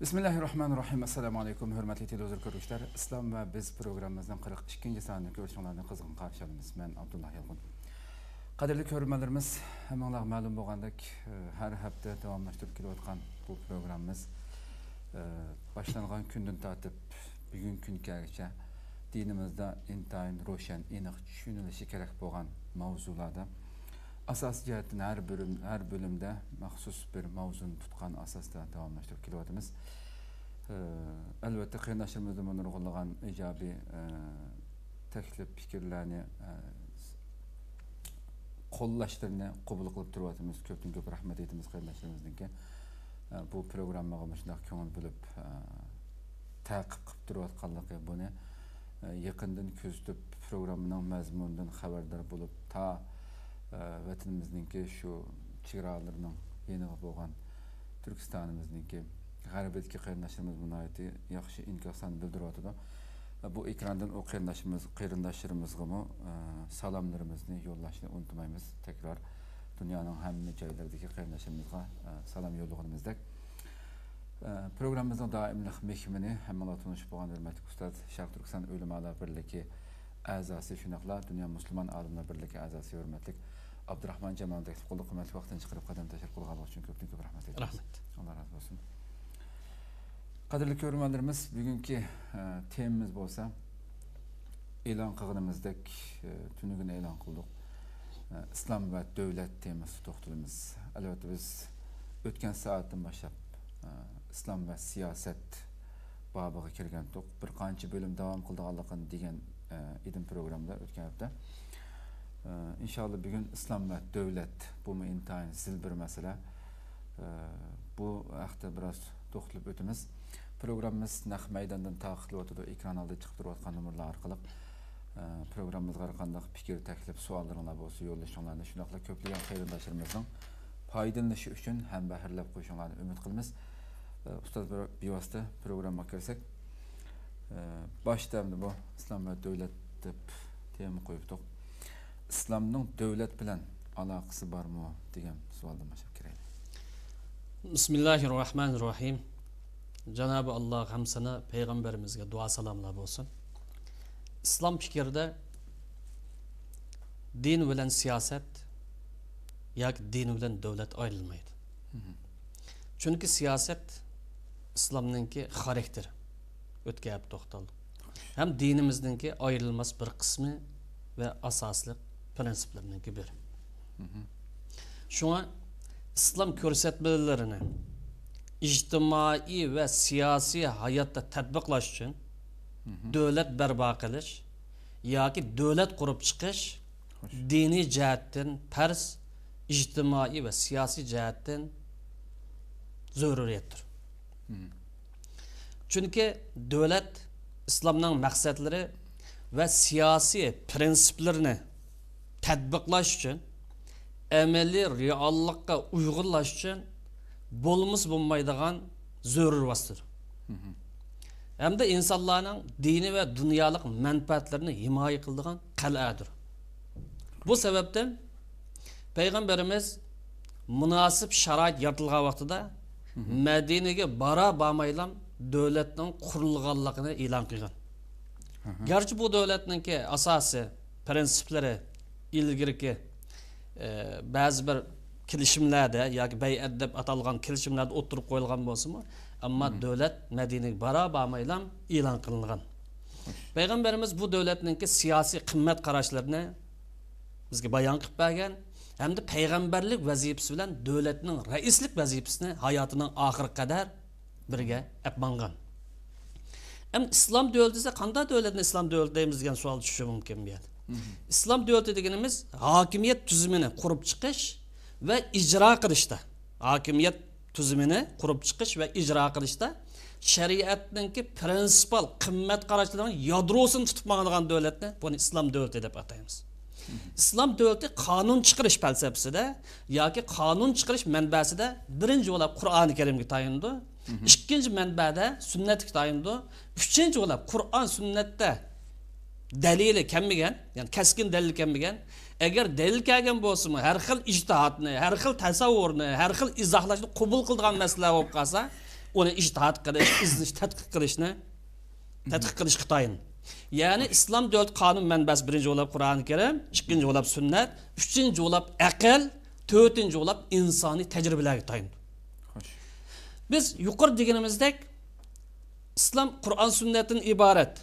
bismillahi rohmanir rohim assalomu alaykum hurmatli televizor ko'ruvchilar islom va biz programmamizning qirq ikkinchi sonini ko'rishinglarni qizg'in qarshi olamiz man abdulloh yalqin qadrli ko'rmalarimiz hammanglar ma'lum bo'lgandek e, har hafta davomlashtirib kelayotgan bu programmamiz e, boshlangan kundan tortib bugungi kungacha dinimizda intayin ro'shan aniq tushunilishi kerak bo'lgan mavzularda asosiy jihatdan har bir har bo'limda maxsus bir mavzuni tutgan asosda davomlashtirib kelyapmiz e, albatta qarindoshlarimiz nurg'unlagan ijobiy taklif fikrlarni qo'llashlarni qabul qilib turyapmiz ko'pdan ko'p rahmat aytamiz qarindoshlarimizniki bu programmaga shunday ko'ngil bo'lib e, taqib qilib turayotganligi buni e, yaqindan kuzatib programmaning mazmunidan xabardor bo'lib to e, vatanimizniki shu chegaralarning yenig'i bo'lgan turkistonimizniki g'arbetga qarindoshlarimiz yaxshi inkoslarni bildiryotidi bu ekrandan o'qiyandoshimiz qarindoshlarimizga e, salomlarimizni yo'llashni unutmaymiz takror dunyoning hamma joylaridagi qarindoshlarimizga e, salom yo'llaganimizdek e, programmamizning doimiy mehmini hammalar tanish bo'lgan hurmatli ustoz sharq turkiston ulamolar birligi a'zosi shunaqla dunyo musulmon olimlar birligi a'zosi hurmatli abdurahmon Jamondek taklif qimmatli vaqtdan chiqarib qadam tashlab qilganligi uchun ko'pdan ko'p rahmat aytamiz rahmat alloh razi bo'lsin qadrli ko'rmanlarimiz bugungi e, temamiz bo'lsa e'lon qilganimizdek e, tunugini e'lon qildik e, islom va davlat temasi to'xtalamiz albatta biz o'tgan soatdan boshlab islom va siyosat bobiga kirgan to'q bir qancha bo'lim davom qildianliqin degan edim programda o'tgan hafta inshaalloh bugun islom va davlat bu intayin zil bir masala bu haqda biroz to'xtalib o'tamiz programmamiz naq maydondan taqib qilyotidi ekran oldida chiqib turayotgan nomerlar orqali e, programmamizga har qanday fikr taklif savollaringlar bo'lsa yo'llashinglarni shundoqla ko'plagan qarindoshlarimizning foydalanishi uchun ham bahirlab qo'yishinglarni umid qilamiz e, ustoz bevosita programmaga kirsak e, boshida bu islom va davlat deb tema qo'yibdiq islomning davlat bilan aloqasi bormi degan savolni kiraylik bismillahi rohmanir rohim Cenab-ı Allah hem sana Peygamberimizge dua salamla olsun. İslam fikirde din bilen siyaset yak din bilen devlet ayrılmaydı. Hı hı. Çünkü siyaset İslam'ınki karakteri. Ötke yap toxtaldı. Hem dinimizninki ayrılmaz bir kısmı ve asaslı prensiplerininki biri. Şuna İslam körsetmelerini ictimai ve siyasi hayatta tatbiklash uchun davlat barpo qilish yoki davlat qurib chiqish diniy jihatdan farz ijtimoiy va siyosiy jihatdan zaruriyatdir chunki davlat islomning maqsadlari va siyosiy prinsiplarni tadbiqlash uchun amaliy reallikqa uyg'unlash uchun болмыс болмайдыған зөрір бастыр әмді инсанларның дини вә дүниялық мәнпәтлеріні имай қылдыған әдір. бұл себептен пейғамберіміз мұнасып шарайт яратылған вақтыда мәдениге бара бамайлам дәулеттің құрылғалықыны илан қылған garchi bu davlatninki asosi prinsiplari ilgirki e, бәзі бір kelishimlarda yoki bey deb atalgan kelishimlarda o'tirib qo'yilgan ama ammo davlat madinaga bora bormaylam ilan qilingan Peygamberimiz bu davlatninki siyosiy qimmat qarashlarini bizga bayon qilib bergan hamda payg'ambarlik vazifasi bilan davlatning raislik vazifasini hayotining oxiri qadar birga apmangan ham islom davlati desa qanday davlatni islom davlati deymiz degan savol tushishi mumkin bu yerda islom davlati deganimiz hakimiyet tuzumini kurup çıkış ve icra va ijro qilishda hokimiyat tuzumini qurib chiqish va ijro qilishda shariatninki prinsipal qimmat qarashlarini yadrosini tutib olgan davlatni buni islom davlati deb ataymiz islom davlati qonun chiqarish falsafasida yoki qonun chiqarish manbasida birinchi bo'lib qur'oni karimga tayindi ikkinchi Sünnet sunnatga tayindi üçüncü bo'lib Kur'an Sünnet'te dalili kammigan ya'ni keskin dalil kammigan agar dalil kelgan bo'lsinmi har xil ijtihodni har xil tasavvurni har xil izohlashni qabul qiladigan masala bo'lib qolsa uni ijtihod qilish izlash tadqiq qilishni tadqiq qilish xitoyin ya'ni islom davlat qonun manbasi birinchi o'lab qur'oni karim ikkinchi o'lab sunnat uchinchi o'lab aql to'rtinchi o'lab insoniy tajribalarga tayanadi biz yuqori deganimizdek islom qur'on sunnatdan iborat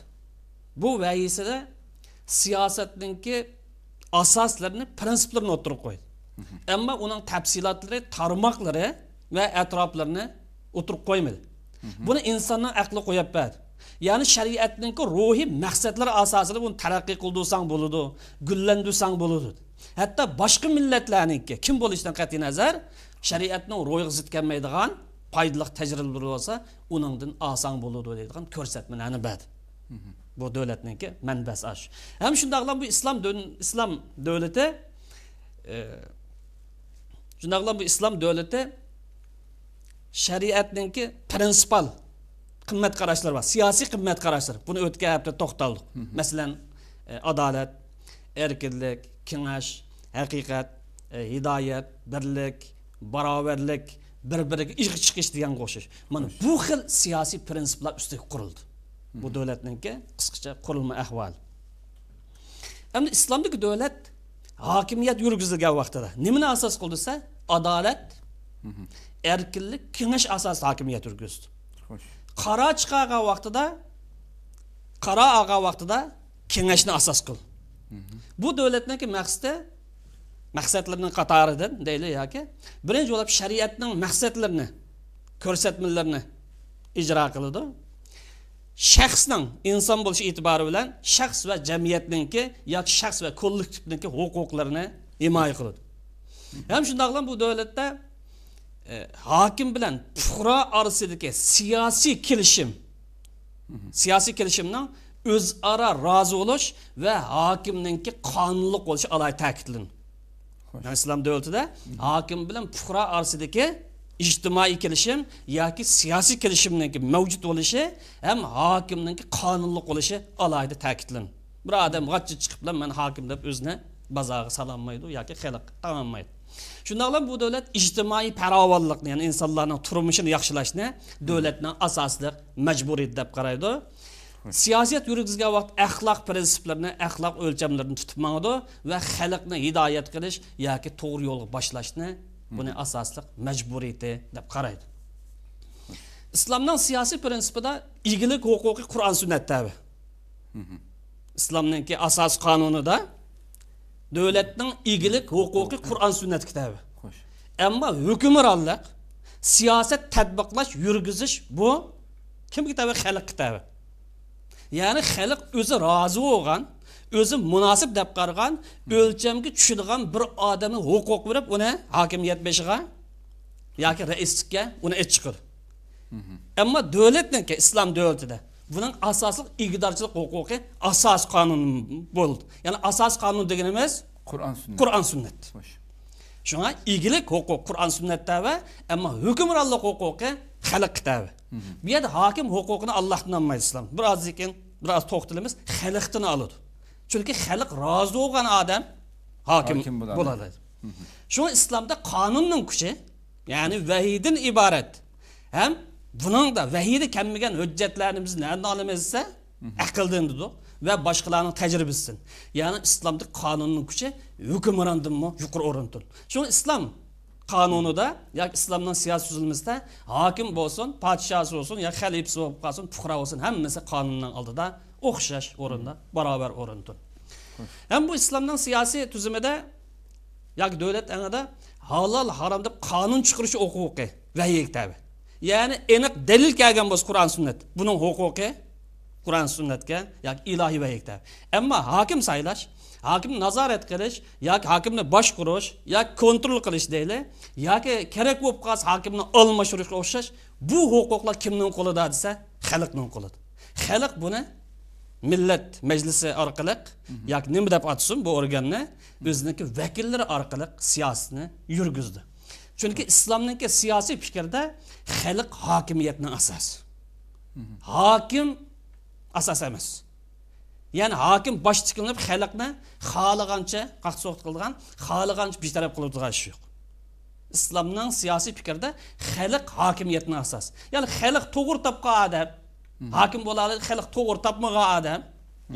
bu vayisida siyosatninki asoslarini prinsiplarini o'tirib qo'ydi ammo uning tafsilotlari tarmoqlari va atroflarini o'tirib qo'ymadi buni insonning aqli qo'yapadi ya'ni shariatniki ruhiy maqsadlari asosida buni taraqqiy qildirsang bo'ladi gullandirsang bo'ladi hatto boshqa millatlarniki kim bo'lishidan qat'iy nazar shariatni ro'yiga zid kelmaydigan foydali tajribalar bo'lsa uningdan oson bo'ladi deydigan ko'rsatmalarni badi bu davlatninki aş. Hem ham shundoqlam bu İslam İslam islom davlati shundoqlam bu İslam davlati shariatninki prinsipal prensipal, qarashlari bor var, siyasi qarashlar buni Bunu hafta to'xtaldik masalan Mesela adalet, kengash haqiqat hakikat, birlik barobarlik bir biriga ish chiqish deganga o'xshash mana bu xil siyosiy prinsiplar ustiga qurildi bu davlatniki qisqacha qurilma ahvol endi islomdagi davlat hokimiyat yurgizilgan vaqtida nimani asos qildi desa adolat erkinlik kengash asosida hokimiyat yurgizdi qaro chiqargan vaqtida qaro olgan vaqtida kengashni asos qil bu davlatniki maqsadi maqsadlarni qataridan deyli yoki birinchi bo'lib shariatning maqsadlarini ko'rsatmalarini ijro qiladi shaxsning inson bo'lish e'tibori bilan shaxs va jamiyatninki yoki shaxs va kollektivniki huquqlarini himoya qiladi ham shundoqlam bu davlatda e, hokim siyasi fuqaro orasidagi siyosiy kelishim siyosiy kelishimning o'zaro rozi bo'lish va hokimninki alay bo'lishi alohida ta'kidlanadi islom davlatida hokim bilan fuqaro orasidagi ijtimoiy kelishim yoki siyosiy kelishimniki mavjud bo'lishi ham hokimniki qonunli bo'lishi alohida ta'kidlan bir odam g'ochcha chiqib bilan man hokim deb o'zini bazog'i sololmaydi yoki xalq tanolmaydi shundoq bilan bu davlat ijtimoiy farovonlikni ya'ni insonlarning turmushini yaxshilashni davlatning asosliq majburiyati deb qaraydi siyosat yurgizgan vaqt axloq prinsiplarini axloq o'lchamlarini tutib mangdi va xalqni hidoyat qilish yoki to'g'ri yo'lga boshlashni Bunun buni asosliq majburiyati deb qaraydi islomning siyosiy prinsipida igilik huquqi qur'on sunnat tabi islomninki asos qonunida davlatning igilik huquqi qur'on sunnat kitobi ammo hukmronlik siyaset tadbiqlash yurgizish bu kim kitabı? xalq kitabı. ya'ni xalq özü razı bo'lgan o'zi munosib deb qaragan o'lchamga tushadigan bir adamın ona odamni huquq berib ki hokimiyat beshiga yoki raislikka uni ish chiqir ammo davlatniki islom davlatida buning asosli iqdorchilik huquqi asas kanun buldu. ya'ni asos qonun deganimiz qur'on sunnat qur'on sunnat shunga igilik huquq qur'on sunnatda va ammo hukmronlik huquqi xalq kitabi bu yerda hokim huquqini allohdan olmaydi İslam? biraz zikin, biraz to'xtalamiz xalqdan oladi chunki xalq rozi adam hakim. hokim bo'ladi shu islomda qonunning kuchi ya'ni vahiydan iborat ham buningda vahiyda kammigan hujjatlarni biz nadan olamiz ve başkalarının dedik Yani İslam'da kanunun ya'ni islomda mı, yukarı hukmrondanmi yuqori İslam kanunu da ya İslam'dan islomning siyosiy tuzilmasida hokim bo'lsin podshosi bo'lsin yoki xalifasi bo'lib qolsin fuqaro bo'lsin hammasi qonunning oldida o'xshash o'rinda beraber o'rindin Hem bu İslam'dan siyasi tüzümede, yoki devlet anada halol harom deb qonun chiqarish huquqi vahiy tabi ya'ni aniq dalil kelgan bo'lsa qur'on sunnat buning huquqi qur'on sunnatga yoki ilahi vahiy tabi ammo hokim saylash hokim nazorat qilish yoki baş boshqurish yoki kontrol qilish deyli yoki kerak bo'lib qolsa hokimni almashtirishga o'xshash bu hukukla huquqlar kimning qo'lida desa xalqning qo'lida xalq buni Millet, majlisi arkalık, yoki nima deb atsin bu organni o'ziniki vakillari orqali siyosatni yurgizdi chunki islomniki siyosiy fikrda xalq hokimiyatni asosi hokim asos emas ya'ni hokim bosh chiqinib xalqni xohlagancha qaqsoq qilgan xohlagancha betaraf qilib turgan ish yo'q islomning siyasi fikrda halk hakimiyetine asas. ya'ni halk to'g'ri topgan odam hokim bo'ladi xalq to'g'ri topmagan odam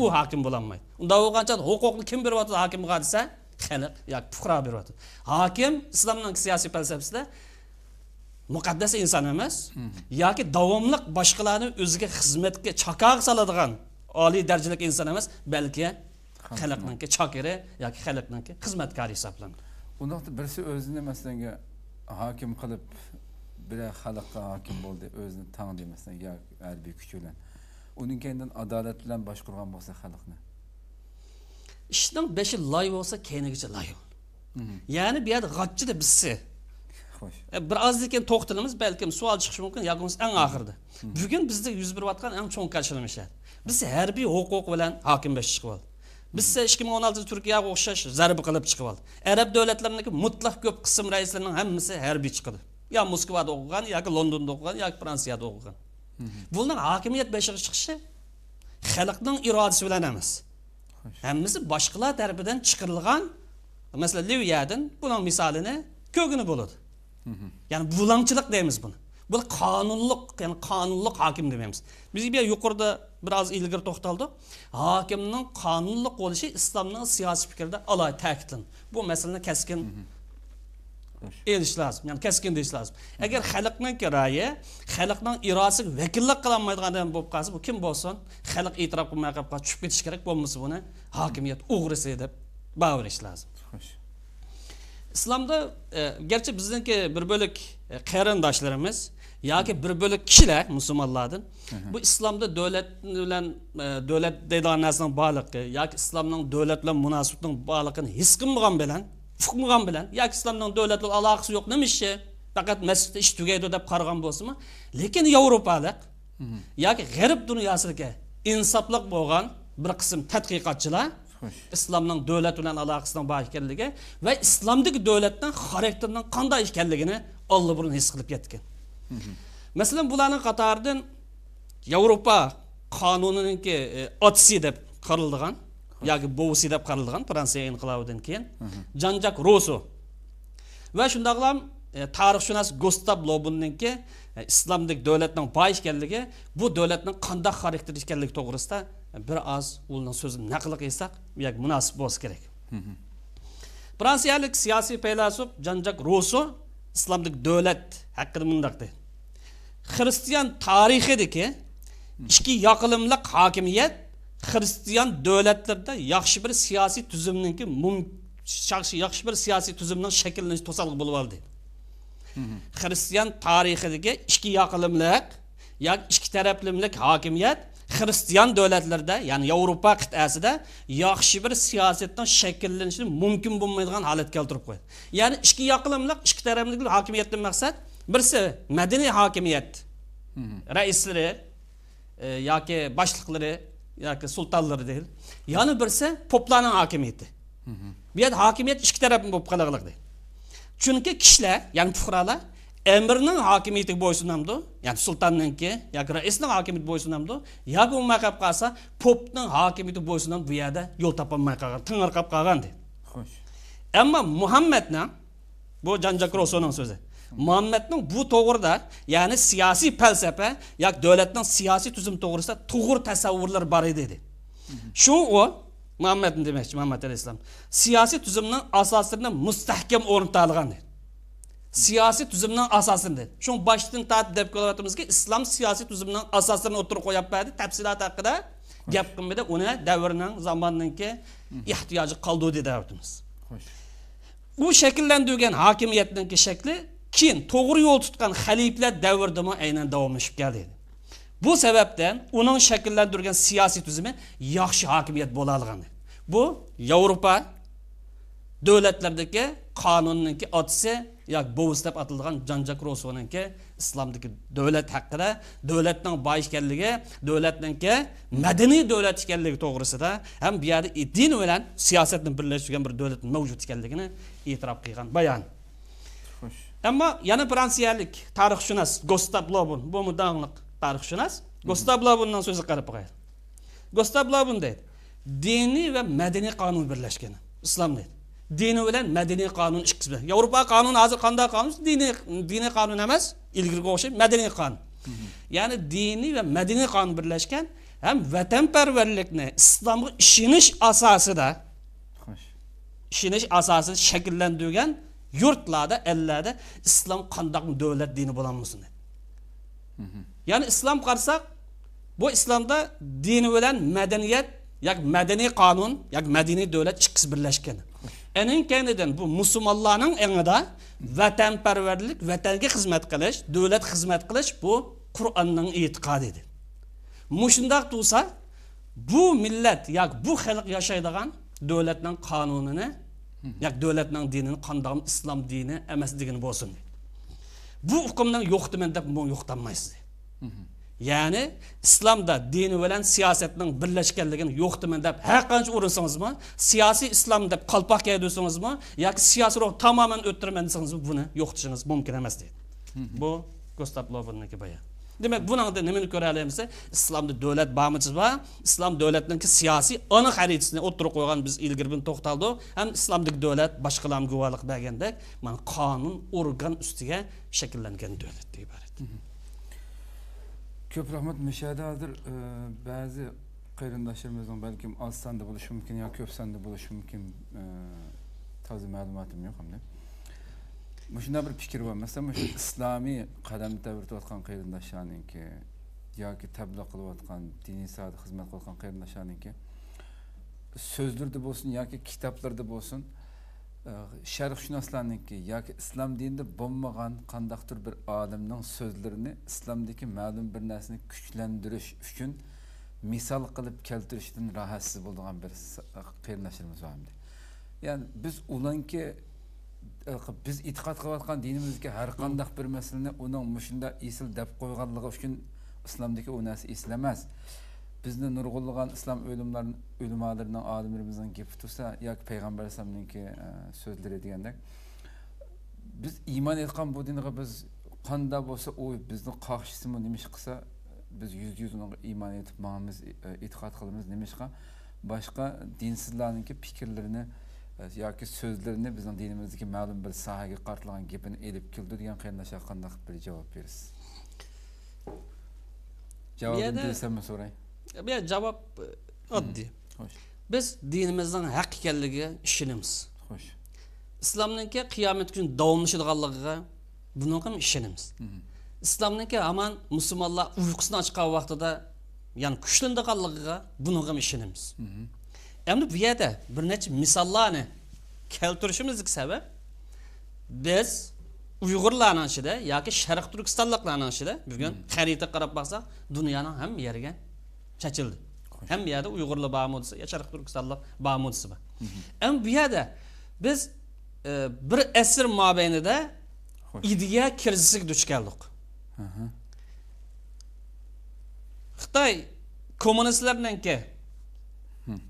u hokim bo'lolmaydi unda u qancha huquqni kim beryapti hokimga desa xalq yoki fuqaro beryapti hokim islomning siyosiy falsafasida muqaddas inson emas yoki davomliq boshqalarni o'ziga xizmatga chaqoq soladigan oliy darajali inson emas balki xalqniki chokiri yoki xalqniki xizmatkori hisoblanadi undoqda birisi o'zini masalan hokim qilib Birer halka hakim oldu. de özünü tan demesen ya bir küçülen. Onun kendinden adalet bilen başkurgan bolsa halakını. İşinin beşi lay olsa kendice layı ol. Yani bir yerde gacci de bizsi. Hoş. E, bir az diken toktanımız belki sual çıkışı mümkün yakımız en ahırdı. Bugün bizde yüz bir vatkan en çok karşılamış yani. Biz her bir hukuk bilen hakim beş çıkıp aldı. Biz 2016 Türkiye'ye o'xshash zarba qilib chiqib oldi. Arab davlatlariniki mutlaq ko'p qism raislarining her bir chiqdi. Ya Moskvada okuyan ya Londonda okuyan ya Fransa'da okuyan. Bunlar hakimiyet beşiği çıkışı xalqning irodasi bilan emas. Hammasi boshqalar tarafidan chiqarilgan, masalan, Liviyadan buning misolini ko'gini bo'ladi. Ya'ni bulanchilik deymiz bunu? Bu qonunlik, ya'ni qonunlik hokim demaymiz. Biz bu yuqorida biroz ilgari to'xtaldik. Hokimning qonunlik bo'lishi islomning siyosiy fikrida alohida ta'kidlan. Bu masalani keskin erish lazım. ya'ni keskin deyish lazım. Eğer xalqniki rayi xalqning irası, vakillik qilolmaydigan odam bo'lib qolsa bu kim bo'lsin xalq e'tirof qilmay qolib qolsa tushib ketishi kerak bo'lmasa buni hokimiyat o'g'risi deb bavurish lozim islomda e, garchi bizniki bir bo'lik e, qarindoshlarimiz yoki bir bo'lik kishilar musulmonlardan bu İslamda davlat bilan e, davlat deydigan narsaning ya ki İslam'ın devletle bilan munosabatning borligini his qilmagan bilan chiqmagan bilan yoki islomdan davlat bilan aloqasi yo'q nima ishi faqat masjidda ish tugaydi deb qaragan bo'lsinmi lekin yevropalik yoki g'arb dunyosiga insofliq bo'lgan bir qism tadqiqotchilar islomning davlat bilan aloqasidan bor ekanligi va islomdagi davlatdan xarakterdan qanday Allah bunu his qilib ketgan masalan bularning qatoridan yevropa qonunininki e, otsi deb qaraldigan yoki bovisi deb qaralgan fransiya inqilobidan keyin jan jak rosu va shundoqla e, tarixshunos gostab lobunninki e, islomdek davlatning boy ekanligi bu davlatning qanday xarakter ekanligi to'g'risida bir oz uni so'zini naql qilsak yoki munosib bo'lsa kerak fransiyalik siyosiy faylasuf jan jak rosu islomdek davlat haqida mundoq deydi xristian tarixidiki ichki yoqilimliq hokimiyat xristian davlatlarda yaxshi bir siyosiy tuzumninki yaxshi bir siyosiy tuzumning shakllanish to'saliq bo'lib oldi xristian tarixidagi ikki yoqilimlik yoki ikki taraflimlik hokimiyat xristian davlatlarda ya'ni yevropa qit'asida yaxshi bir siyosatdan shakllanishini mumkin bo'lmaydigan holatga keltirib qo'ydi ya'ni ikki yoqilimliq ikki taraflik hokimiyatdan maqsad birisi madaniy hokimiyat raislari e, yoki boshliqlari yani sultanları değil. Yani birisi poplanın hakimiyeti. Bu Bir hakimiyet ikki tarafın bo'lib qolaveradi. Çünkü kişiler ya'ni fuqarolar emrinin hokimiyatiga bo'ysunamdi, ya'ni sultanın ki ya yoki raisning hokimiyati bo'ysunamdi, Ya bu qolib qolsa, popning hokimiyati bo'ysunam bu yerda yo'l topolmay qolgan, ting'irqab qolgan deydi. Ama Ammo Muhammadni bu Janjakrosoning so'zi muhammadning bu to'g'rida ya'ni siyasi siyosiy falsafa yoki davlatning siyosiy tuzumi to'g'risida to'g'ri tasavvurlar bor edi dedi shu u muhammad demoqchi muhammad alayhissalom siyosiy tuzumning asosini mustahkam o'rnata olgan dedi siyosiy tuzumning asosini dedi shu boshdan tat deb kelyapmizki islom siyosiy tuzumining asosini o'tirib qo'yapmadi tafsilot haqida gap qilmaydi uni davrning zamonninki ehtiyoji qoldi dedi deyapmiz u shakllantirgan hokimiyatniki shakli keyin to'g'ri yo'l tutgan xaliflar davridami aynan davomlashib keldi bu sababdan uning shakllantirgan siyosiy tuzumi yaxshi hokimiyat bo'la olgan bu yevropa davlatlardagi qonunniki otisi yoki bovus deb atilgan janjak ro'soniki islomdagi davlat haqida davlatning boy ekanligi davlatninki madaniy davlat ekanligi to'g'risida ham bu yerda din bilan siyosatni birlashtirgan bir davlat mavjud ekanligini e'tirof qilgan bayon Ama yani Fransiyelik tarixshunos Gustav Lobun, bu mudavliq tarixshunos Gustav Lobundan so'zi qarab qo'yadi. Gustav Lobun deydi, diniy va madaniy qonun birlashgani, islom deydi. Dini bilan madaniy qonun ikki bilan. Yevropa qonuni hozir qanday kanun Diniy diniy qonun emas, ilgirga o'xshaydi madaniy qonun. Ya'ni diniy va madaniy qonun birlashgan ne? vatanparvarlikni, islomga ishonish asosida ishonish asosida shakllantirgan yurtlarda, ellerde İslam kandak mı devlet dini bulanmasın dedi. Yani İslam karsak bu İslam'da dini ölen medeniyet yak medeni kanun yak medeni devlet çıkıs birleşken. Enin kendiden bu Müslümanların enada vatanperverlik, vatanga hizmet kılış, devlet hizmet kılış bu Kur'an'ın itikadidir. Muşundak tusa bu millet yak bu halk yaşaydigan devletin kanununu yoki davlatning dinini qandag'im islom dini emasligini bo'lsin bu hukmdan yo'qdiman deb bu yo'qtanmaysiz ya'ni islomda dini bilan siyosatning birlashganligini yo'qdiman deb har qancha urinsangizmi siyosiy islom deb qalpoq Ya yoki siyosiy ruh tamoman o'ttiraman desangizmi buni yo'qtishingiz mumkin emas deydi bu gustav lovinniki bayon Demek bunaqda nimani İslam'da devlet davlat bamiz va islom davlatiniki siyosiy ona xaritasini o'tirib qo'ygan biz ilgirgin to'xtaldik. Ham islomdagi davlat boshqalarga guvohlik bergandek, man kanun organ devlet diye ustiga shakllangan davlatdan iborat. Ko'p rahmat mishadadir ba'zi qarindoshlarimizning balkim oz sanda ya mumkin yoki ko'p sanda bo'lishi mumkin. Toza yok yo'q hamda. mana shunday bir fikr bor masalan shu islomiy qadamda tavritayotgan qarindoshlarniki yoki tabligʼ qilayotgan diniy soatda xizmat qilayotgan qarindoshlarniki so'zlarda bo'lsin yoki kitoblarda bo'lsin e, sharqshunoslarniki yoki islom dinida bo'lmagan qandaqdir bir olimning so'zlarini islomdagi ma'lum bir narsani kuchlantirish uchun misol qilib keltirishdan rohatsiz bo'lgan bir qarindoshlarimiz bor ya'ni biz ulanki biz e'tiqod qilayotgan dinimizga har qandaq bir masalani uning mushunda esil deb qo'yganligi uchun islomdagi u narsa esil emas bizni nurg'unlagan islom o'limlar o'limolarining olimlarimizning gapi tursa yoki payg'ambar alayhisalomninki so'zlari degandek biz iymon etgan bu dinga biz qanda bo'lsa u bizni qohishisimi nimish qilsa biz yuz yuz unga iymon etib manimiz e'tiqod qilamiz nimishqa boshqa dinsizlarniki fikrlarini Ya ee, yoki so'zlarni bizni dinimizdagi ma'lum bir sohaga qartlagan gapini cevap keldi degan qarindoshlar qanday qilib bir javob berasiz javobini bersammi so'rang bu javob oddiy xo'sh biz ki kıyamet ekanligiga doğumluşu da islomniki qiyomat kuni davomlashadiganligiga buni ham ki aman hamon musulmonlar uyqusini ochgan da ya'ni kuchlanadiganligiga buni ham ishonamiz endi bu yerda bir necha misollarni keltirishimizdagi sabab biz uyg'urlarni ichida yoki sharq turkistonliklarni ichida bugun hmm. xarita qarab baqsak dunyoning hamma yeriga chachildi hamma yerda uyg'urlar bormi desa yo sharq turkistonlar bormi desa bor hmm. endi bu yerda biz e, bir asr mobaynida idiya krizisiga duch keldik xitoy kommunistlarniki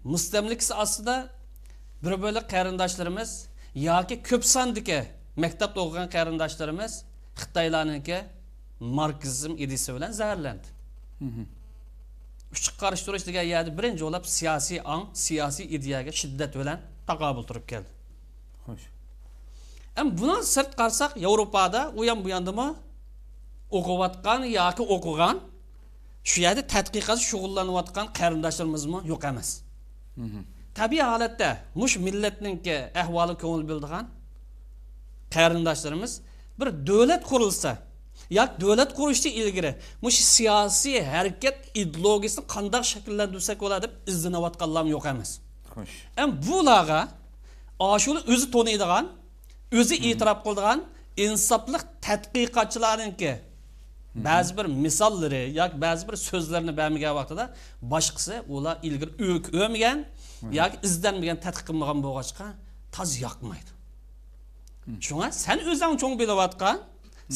mustamlikisi ostida bir bo'lak qarindoshlarimiz yoki ko'p sondiki maktabda o'qigan qarindoshlarimiz ki markizm idisi bilan zaharlandi uch qarashtirish degan yerda birinchi bo'lib siyosiy ong siyosiy ideyaga shiddat bilan taqobil turib keldi xo'sh ham buni sirt qarasak yevropada u ham bu yondami o'qiyotgan yoki o'qigan shu yerda tadqiqat shug'ullanayotgan mı yok emas tabiiy holatda mush millatninki ahvoli ko'ngil bo'ldigan qarindoshlarimiz bir davlat qurilsa yoki davlat qurishdan ilgari mush siyosiy harakat ideologiyasini qandoq shakllantirsak bo'ladi deb izlanayotganlarmi yo'q emas ham bularga ashuni o'zi to'niydigan o'zi e'tirof qiladigan insofliq ki. Bazı bir misollari yoki bazı bir sözlerini so'zlarni bamigan vaqtida boshqasi ular ilgari o'migan yoki izlanmagan tadqiq bu başka taz yakmaydı. shunga sen özen çok bile bilayotgan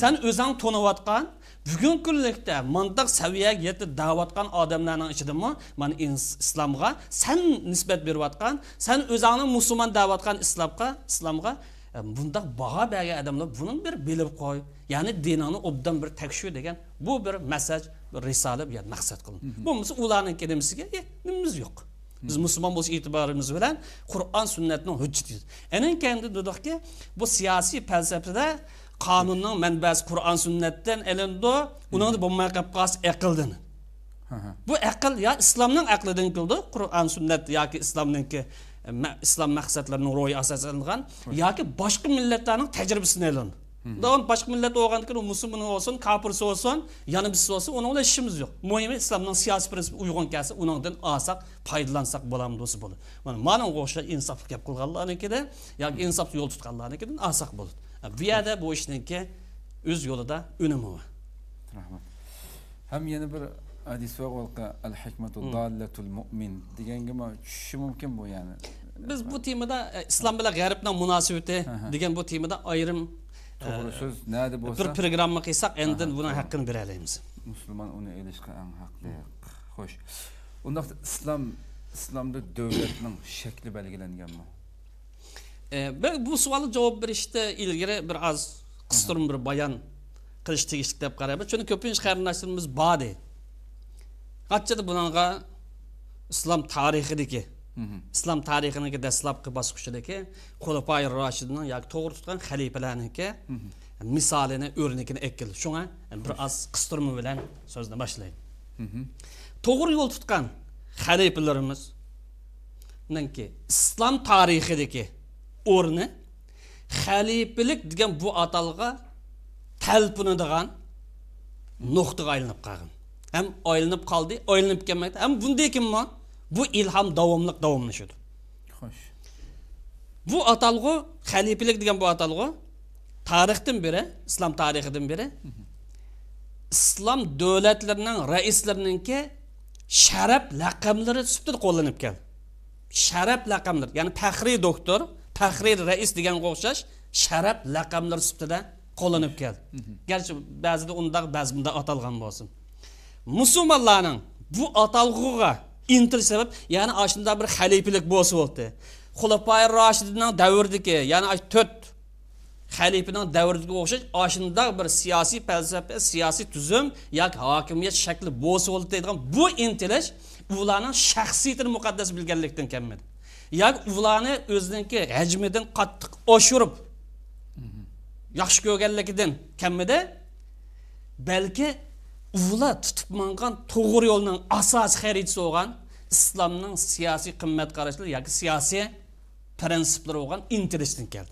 sen özen tonu o'zing bugün bugungi mantık mandoq saviyaga davatkan davotgan odamlarning mi? mana İslam'a sen nisbet bir berayotgan sen o'zingni Müslüman davatkan İslam'a, İslam'a E, bundaq baha bergan adamlar bunun bir bilip qo'y ya'ni dinani obdan bir tekshu degan bu bir mesaj bir risola bir Bu qilin bo'lmasa ularniki e, nimasiga nimamiz yok. biz musulmon bo'lish e'tiborimiz bilan qur'on sunnatning hujjati anan kendi ki bu siyasi falsafada kanunun manbasi Kur'an-Sünnetten elinde. unini bo'lmay qolib qolsa aqldan bu ya İslam'ın yo islomning Kur'an-Sünnet ya ki İslam'ın ki islom maqsadlarini ro'yi asoslangan yoki boshqa millatlarning tajribasini e'lon davon boshqa millat bo'lgandan musulmon bo'lsin kofirsi bo'lsin yana birsi bo'lsin uni bilan ishimiz yo'q muhimi islomning siyosiy prinsipi uyg'un kelsa undan olsak foydalansak bo'lamiz do'st bo'ladi mana mana o'xshash insofli gap qilganlarnikida yoki insofli yo'l tutganlarnikidan olsak bo'ladi e, bu yerda bu ishniki o'z yo'lida unumi bor Rahmet. Hem yana bir hadis var va voqea al hikmatu dallatul mu'min deganga şu mümkün bu ya'ni biz bu temada e, islom bilan g'arbning munosabati degan bu temada ayrim e, to'g'ri so'z nada bo'lsa bir programma qilsak endi buni haqqini bera olamiz musulmon uni elishga eng haqli xo'sh unda islom islomda davlatning shakli belgilanganmi e, bu savolga javob berishda ilgari bir oz qistirm bir bayon qilish tegishli deb qaraymiz chunki ko'pincha qarindoshlarimiz bor deydi qachchada bunga islom tarixidagi islom tarixiniki dastlabki bosqichdagi xulafai roshidni yoki to'g'ri tutgan xalifalarniki misolini o'rnikini ekkil shunga bir oz qistirma bilan so'zni boshlaydi to'g'ri yo'l tutgan xalifalarimiz ki islom tarixidagi o'rni xalifalik degan bu atalg'a talpinadigan nuqtaga aylanib qolgan ham aylanib qoldi aylanib kelmoqda ham bunday kimman bu ilhom davomliq davomlashadi xo'sh bu atalg'u xalifalik degan bu atalg'u tarixdan beri islom tarixidan beri islom davlatlarining raislarininki sharaf laqamlari sifatida qo'llanib kel sharaf laqamlar ya'ni faxriy doktor faxriy rais deganga o'xshash sharaf laqamlar sifatida qo'llanib kel garchi ba'zida undaq ba'zida atalgan bo'lsin musulmonlarning bu atalg'uga intilish sebep ya'ni shunda bir xalifalik bo'lsa bo'ldi xulafoi roshidning davridagi ya'ni to'rt xalifaning davriga o'xshash shunda bir siyosiy falsafa siyasi tuzum ya hokimiyat shakli bo'lsa bo'ldi deydigan bu intilish ularning shaxsiyatini mukaddes bilgelikten kammidi Ya ularni özdenki hajmidan qattiq oşurup mhm. yaxshi ko'rganligidan kammidi belki Uvla tutib to'g'ri yo'lning asos xaritasi bo'lgan islomning siyosiy qimmat qarashlari yoki siyosiy prinsiplari bo'lgan intilishdan keldi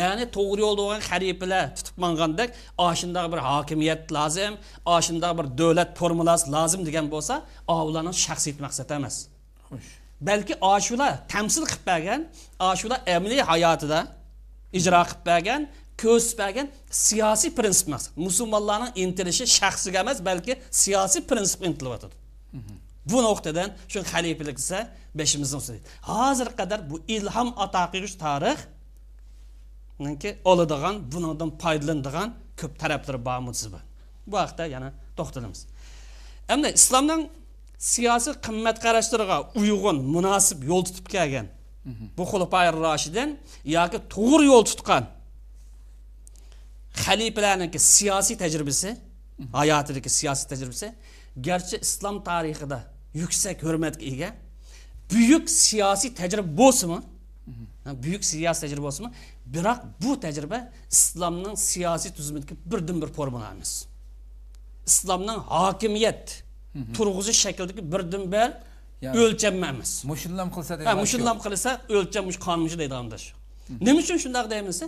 ya'ni to'g'ri yo'lda bo'lgan xarifalar tutib mangandek oshundaq bir hokimiyat lozim oshundaq bir davlat formulasi lozim degan bo'lsa ularning shaxsiy maqsadi emas balki oshular tamsil qilib bergan oshular amliy hayotida ijro qilib bergan ko'rsatgan siyosiy prinsip emas musulmonlarning intilishi shaxsiga emas balki siyosiy prinsip intilyotidi bu nuqtadan shu xalifalik desa beshimizni Hazır kadar bu ilhom ato qilish tarix oladigan bundan foydalanadigan ko'p taraflar bormi bu haqda yana to'xtalamiz endi İslamdan siyasi qimmat qarashlariga uyg'un munosib yo'l tutib kelgan bu xulafai ya ki to'g'ri yo'l tutkan. xalifalarniki siyosiy tajribasi hayotidagi siyosiy tajribasi garchi islom tarixida yuksak hurmatga ega buyuk siyosiy tajriba bo'lsinmi buyuk siyosiy tajriba bo'lsinmi biroq bu tajriba islomning siyosiy tuzumidagi birdan bir formula emas islomning hokimiyat turg'izish shaklidagi birdan bir o'lchanma emas mushullam qilsa ha mushullam qilsa o'lcham qonmushi deydiganda shu nima uchun shundoq deymiz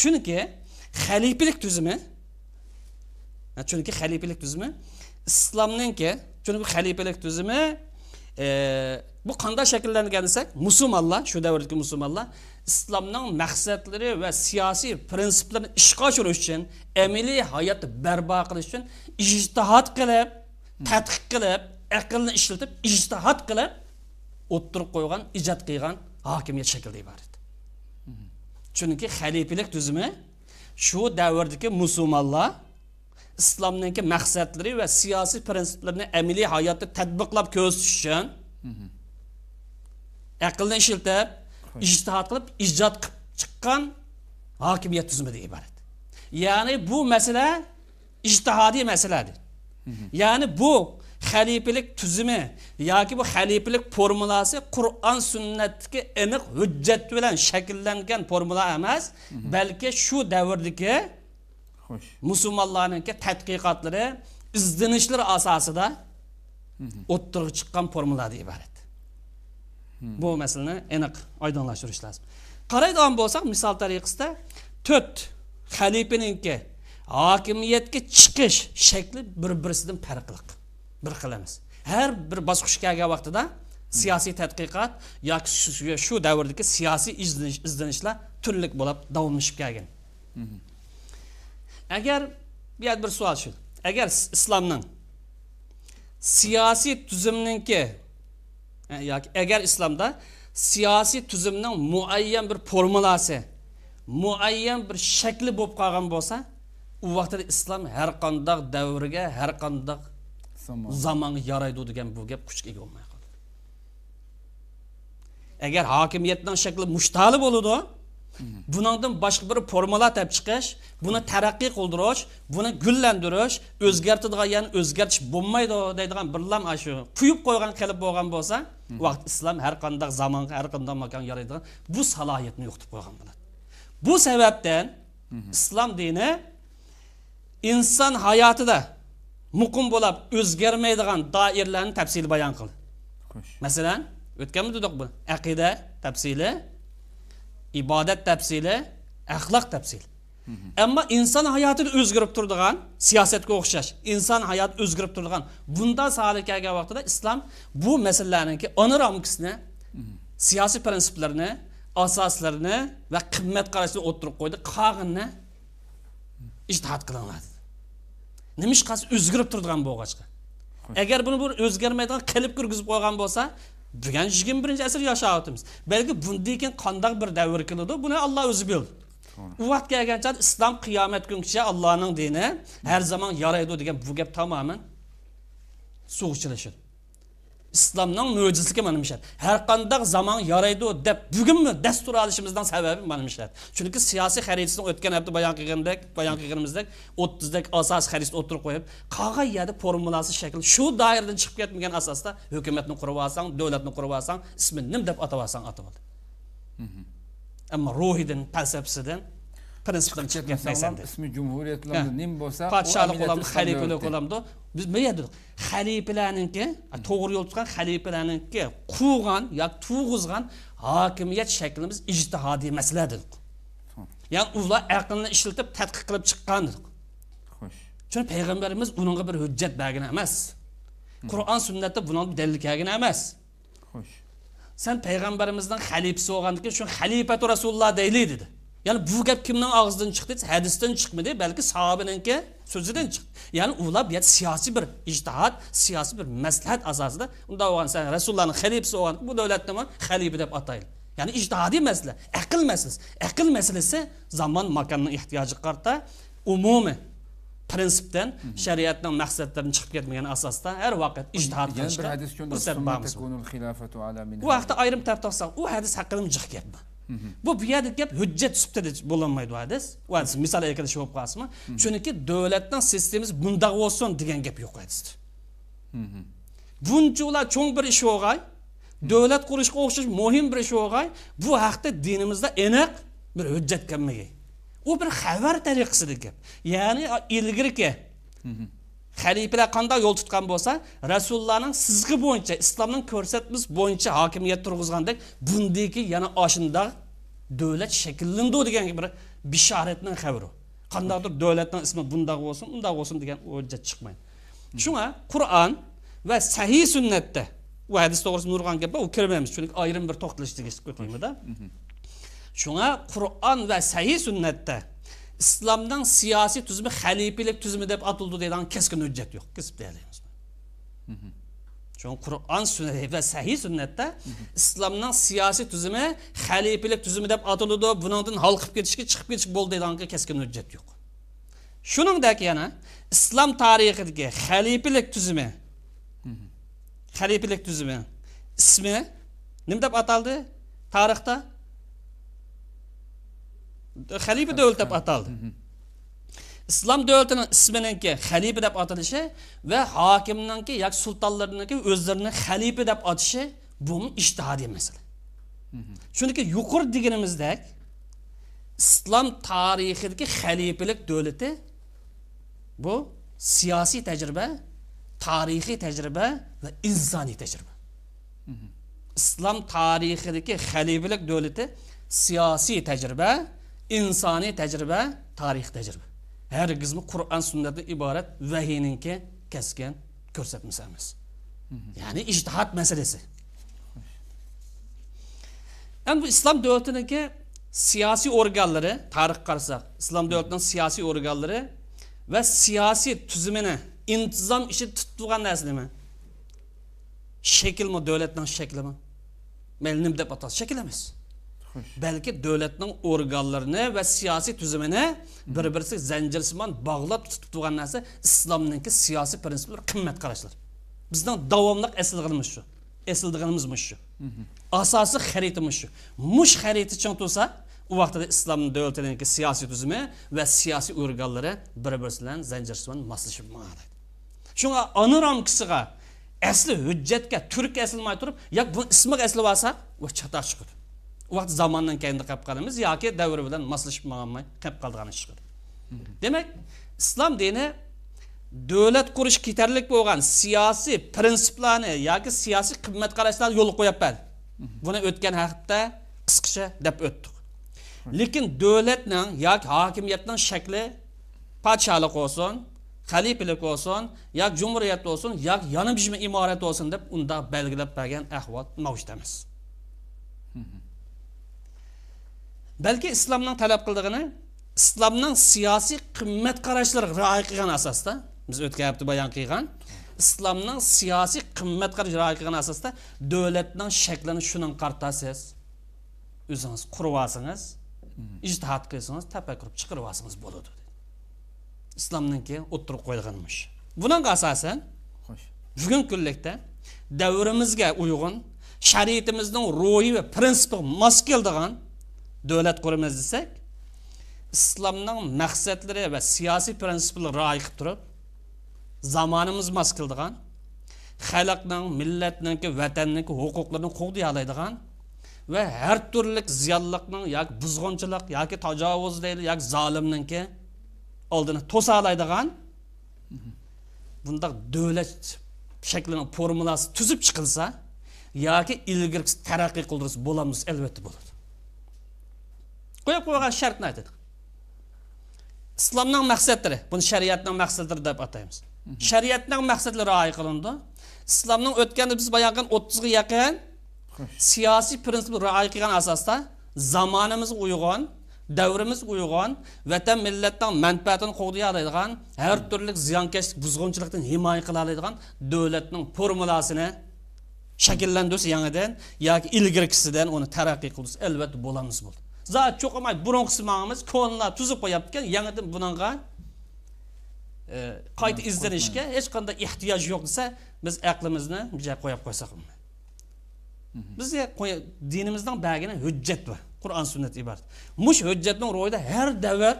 chunki xalifelik tuzumi chunki xalifalik tuzumi islomninki chunki xalifalik tuzumi e, bu qanday shakllangan desak musulmonlar shu davrdagi musulmonlar islomning maqsadlari va siyosiy prinsiplarini ishga oshirish uchun amaliy hayotni barpo qilish uchun ijtihod qilib tadqiq qilib aqlni ishlatib ijtihod qilib o'ttirib qo'ygan ijod qilgan hokimiyat shakli iborat chunki xalifalik tuzumi şu devirdeki musulmonlar İslam'ın ki va ve siyasi prensiplerini hayotda tadbiqlab ko'rsatish uchun aqlni ishiltib ijtihod qilib ijod qilib chiqqan hokimiyat tuzumida iborat ya'ni bu masala ijtihodiy masaladir ya'ni bu xalifelik ya ki bu xalifelik formulasi qur'on sunnatga aniq hujjat bilan shakllangan formula devirdeki Müslümanların shu davrdagi musulmonlarniki tadqiqotlari izlanishlar asosida o'ttirg'i diye formuladan iborat bu masalani aniq oydinlashtirish lozim qaraydigan bo'lsak misol tariqasida to'rt xalifaninki hokimiyatga chiqish çıkış şekli birisidan farqliq bir qilamiz har bir bosqichga kelgan vaqtida siyosiy tadqiqot yoki shu davrdagi siyosiy izlanishlar turlik bo'lib davomlashib kelgan agar bu yerda bir savol shu agar islomning siyosiy tuzumninki e, yoki agar islomda siyosiy tuzumning muayyan bir formulasi muayyan bir shakli bo'lib qolgan bo'lsa u vaqtda islom har qandoq davrga har qandoq zamonga yaraydi degan bu gap kuchga ega bo'lmay qoldi agar hokimiyatdan shakli mushtali bo'ladi bundan boshqa bir formula tap chiqish buni taraqqiy qildirish buni gullantirish o'zgartiradigan ya'ni o'zgartish bo'lmaydi deydigan birlam ana shu quyib qo'ygan qilib bo'lgan bo'lsa vaqt islom har qanday zamonga har qanday makonga yaraydigan bu salohiyatni yo'qotib qo'ygan bo'ladi bu sababdan islom dini inson hayotida muqim bo'lib o'zgarmaydigan doirlarni tafsili bayon Mesela, Masalan, o'tganmi dedik bu? Aqida tafsili, ibodat tafsili, axloq tafsili. Ammo inson hayotida o'zgarib turadigan siyosatga o'xshash, inson hayoti o'zgarib turadigan. Bunda salikaga vaqtida İslam bu masalalarninki ana ramkisini, siyosiy prinsiplarni, asoslarini va qimmat qarashini o'tirib qo'ydi. Qog'inni ijtihod qilinglar nimishqasi o'zgarib turadigan bo'lg'achqa agar buni bir o'zgarmaydigan qilib kirgizib qo'ygan bo'lsa bugun yigirma birinchi asr Belki bunu bundan kandak bir davr keladi buni olloh o'zi Uvat u vaqt İslam kıyamet qiyomat kungacha Allah'ın dini her zaman yaraydı degan bu gap tamoman suvchilashi islomning manmışlar. Her kandak zaman yaraydı zamon yaraydi deb bugunmi dastur olishimizdan sababi manmışlar. Çünkü siyasi siyosiy ötken hep de bayan qilgandek bayan qilganimizdek o'ttizdek asas xaritasini o'tirib qo'yib qolgan yerda formulasi şekil şu daireden chiqib ketmagan asosda hukumatni qurib olsang davlatni qurib olsang ismi nim deb atab olsang atab ol Ama ruhidan falsafasidan prinsipidan chiqyapsan ismi jumhuriyatlarni nim bo'lsa podshohlik bo'lamiz xalifalik bo'lamiz biz nima dedik xalifalarniki to'g'ri yo'l tutgan xalifalarniki quvg'an yoki tug'izgan hokimiyat shaklimiz ijtihodiy masala dedik ya'ni ular aqlni ishlatib tadqiq qilib chiqqan dedik xo'sh chunki payg'ambarimiz unga bir hujjat bergan emas qur'on sunnatda buni dalil kelgan sen Peygamberimizden xalifasi bo'lgandan keyin shu xalifatu rasululloh deylik dedi ya'ni bu gap kimning og'zidan chiqdi desa hadisdan chiqmadi balki sahobaniki so'zidan chiqdi ya'ni ular bu siyosiy bir ijtihod siyosiy bir maslahat asosida unda bo'lgan san rasulullohni xalifasi bo'lgan bu davlatni xalifa deb ataydi ya'ni ijtihodiy masala aql masalasi aql masalasi zamon makonni ehtiyojiga qarata umumiy prinsipdan shariatning maqsadlaridan chiqib ketmagan asosda har vaqt ijtihod qilishga fursat bormiz bu haqda ayrim u hadis haqida jiq gapman bu buyoqdagi gap hujjat sutida bo'lolmaydi u hadis hadis misol aytganda shu bo'lib qolasizmi chunki davlatdan sistemamiz bundoq bo'lsin degan gap yo'q hadisda buncha ular cho'ng bir ish bo'lg'ay davlat qurishga o'xshash muhim bir ish bo'lg'ay bu haqda dinimizda aniq bir hujjat kelmagan u bir xabar tariqasida gap ya'ni ilgirki xalifalar qanday yo'l tutgan bo'lsa rasullarning sizg'i bo'yicha islomning ko'rsatmasi bo'yicha hokimiyat turg'izgandek bundagi yana oshinda davlat shakllandi degan bir bishoratning xabari qandaydir davlatning ismi bundoq bo'lsin undoq bo'lsin degan hujjat chiqmaydi shunga qur'on va sahih sunnatda u hadis to'g'risida nurg'on gap u kirmaymiz chunki ayrim bir to'xtalishga o'tmaymida shunga qur'on va sahih sunnatda İslam'dan siyasi tüzümü halifelik tüzümü deyip atıldı deyden keskin hüccet yok. Kesip değerleyemiz. Çünkü Kur'an sünneti ve sahih sünnette İslam'dan siyasi tüzümü halifelik tüzümü deyip atıldı. Bunun halkıp geçişki çıkıp geçişki bol deyden keskin hüccet yok. Şunun da ki yana İslam tarihindeki halifelik tüzümü halifelik tüzümü ismi ne deyip atıldı? Tarihte xalifa davlat deb ataldi islom davlatini isminiki xalifa deb atalishi ki hokimninki yoki ki o'zlarini xalifa deb atishi bu ishtihodiy masala chunki yuqori deganimizdek islom tarixidagi xalifalik devleti bu siyosiy tecrübe tarixiy tajriba va insoniy tajriba islom tarixidagi xalifalik devleti siyasi tecrübe insani tecrübe, tarih tecrübe. Her kısmı Kur'an sunnatdan ibaret. vahiyninki kesgan ko'rsatmasi emas ya'ni ijtihod meselesi. endi bu islom davlatiniki siyosiy organlari tarix qarasak islom davlatining siyosiy siyasi va siyosiy tuzumini intizom ichi tutgan narsa nima shaklmi davlatning shaklimi mayli nima deb atasa shakl emas Belki devletin organlarını ve siyasi tuzumini bir birisi zanjirsimon bog'lab tutib turgan narsa siyasi siyosiy prinsiplar qimmat Bizden devamlı davomli şu, qilmiz shu asl deganimiz shu asosi şu, muş mush xariti ching tursa u vaqtida islom davlatiniki siyosiy tuzumi va siyosiy organlari bir biri bilan zanjirsimon moslashib mangadi shunga ana Türk asli hujjatga turk asli turib yoki bu ismi asli bo'lsa u chatoq chiqadi vaqt zamondan keyin qilib qolamiz yoki davr bilan moslashib bo'lganmay qilib qolgani chiqadi demak islom dini davlat qurish ketarlik bo'lgan siyosiy prinsiplarni yoki siyosiy qimmat qarashlarni yo'l qo'yapman buni o'tgan haqda qisqacha deb o'tdik lekin davlatning yoki hokimiyatning shakli podshohlik bo'lsin xalifalik bo'lsin yoki jumuriyat bo'lsin yoki yana bijma imorat bo'lsin deb unda belgilab bergan ahvol mavjud emas balki islomning talab qildig'ini islomning siyosiy qimmat qarashlari rioya qilgan asosda biz o'tgan hafta bayon qilgan islomning siyosiy qimmat qarash rioya qilgan asosda davlatning shaklini shuning qartasiz o'zingiz qurib olsangiz ijtihod qilsangiz tafakkur chiqarib olsangiz bo'ladi islomninki o'ttirib qo'yilganmish buning asosan bugungi kunlikda davrimizga uyg'un shariatimizning ruhi va prinsipi mos keldigan davlat quramiz desak islomning maqsadlari va siyosiy prinsiplari rioya qilib turib zamonimiz mos qildigan xalqning millatniki vatanniki huquqlarini qo'g'diyalaydigan va har turli ziyonliqning yoki buzg'unchilik yoki tajovuz deydi yoki zolimninki oldini bunda bundaq davlat shaklining tüzüp çıkılsa ya ki ilgirki taraqqiy qildirsa bo'lamiz elbette bo'ladi qo'yib qo'ygan shartni aytadi islomning maqsadlari buni shariatning maqsadlari deb ataymiz shariatning maqsadlari rioya qilindi islomning o'tganda biz bayon qilgan o'ttizga siyasi siyosiy prinsip rioya qilgan asosda zamonimiz uyg'un davrimiz uyg'un vatan millatdan manfaatini qo'g'diya oladigan har turli ziyonkashlik buzg'unchilikdan himoya qila oladigan davlatning formulasini shakllantirsa yangidan yoki ilgirkisidan uni taraqqiy qilish albatta Zat çok ama bronksmağımız koluna tuzu koyapken yanıdın bununla e, ee, kayıt izlenişke hiç kanda ihtiyaç yoksa biz aklımızını bir şey koyup koysak mı? Biz Bizde dinimizden belgene hüccet var. Kur'an sünnet ibaret. Muş hüccetin da her devir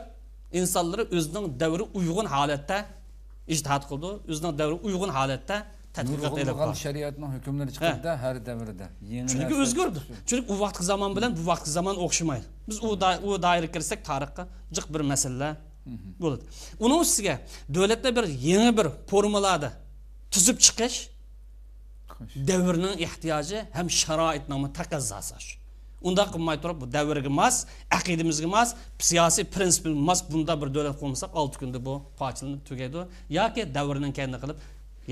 insanları özünün devri uygun halette iştihat kıldı. Özünün devri uygun halette tadqiqot ilib qolgan shariatning hukmlari chiqadida har davrda chunki o'zgardi chunki u vaqtgi zamon bilan bu vaqtgi zaman o'xshamaydi biz u u doira kirsak tarixga jiq bir masala bo'ladi uning ustiga davlatda bir yeni bir formulada çıkış devrinin ihtiyacı hem ham sharoitnoma taqozosi undoq qilmay turib bu davrga mos aqidamizga mos siyosiy prinsipimizga mos bunda bir devlet qurmasak olti kunda bu pochilanib tugaydi yoki davrning kendi qilib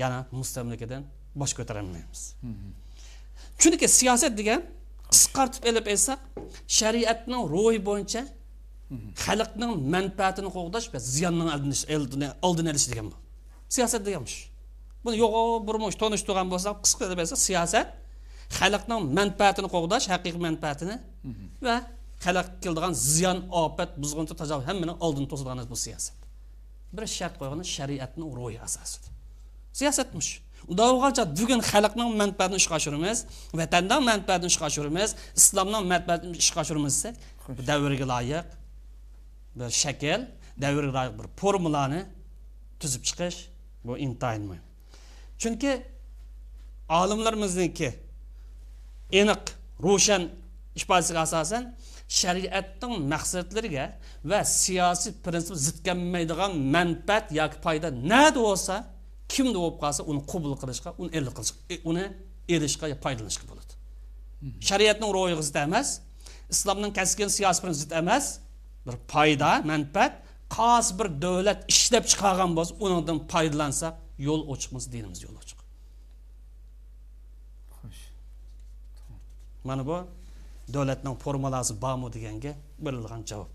yana mustamlakadan bosh ko'tarolmaymiz chunki siyosat degan qisqartib olib aytsak shariatning ruhi bo'yicha xalqning manfaatini qo'g'dash va ziyonning oldini olish degan bu siyosat deganmish buni yo'q bir tonish tanishtirgan bo'lsak qisqa qilib aytsak siyosat xalqning manfaatini qo'g'dash haqiqiy manfaatini va xalqqa keldigan ziyon ofat buzg'unchi tajovuz hammani oldini to'sadigan bu siyosat bir shart qo'ygan shariatning ruhi asosida siyosatmish udovacha bugun xalqning manfaatini ishga oshiramiz vatandan manfaatini ishga oshiramiz islomdan manfaatini ishga oshiramiz desak davrga loyiq bir shakl davrga loyiq bir formulani tuzib chiqish bu intayin muhim chunki olimlarimizniki aniq ro'shan ifodasiga asosan shariatning maqsadlariga va siyosiy prinsip zid kelmaydigan manfaat yoki foyda nada bo'lsa kimda bo'lib qolsa uni qubul qilishga uni el qilish e, uni erishishga foydalanishga bo'ladi shariatning ro'yi zid emas islomning kasgan siyosiy bilan zid emas bir foyda manfaat xos bir davlat ishlab chiqargan bo'lsa unidan foydalansa yo'l ochiqmiz dinimiz yo'l ochiq xo'sh mana bu davlatning formulasi bormi deganga berilgan javob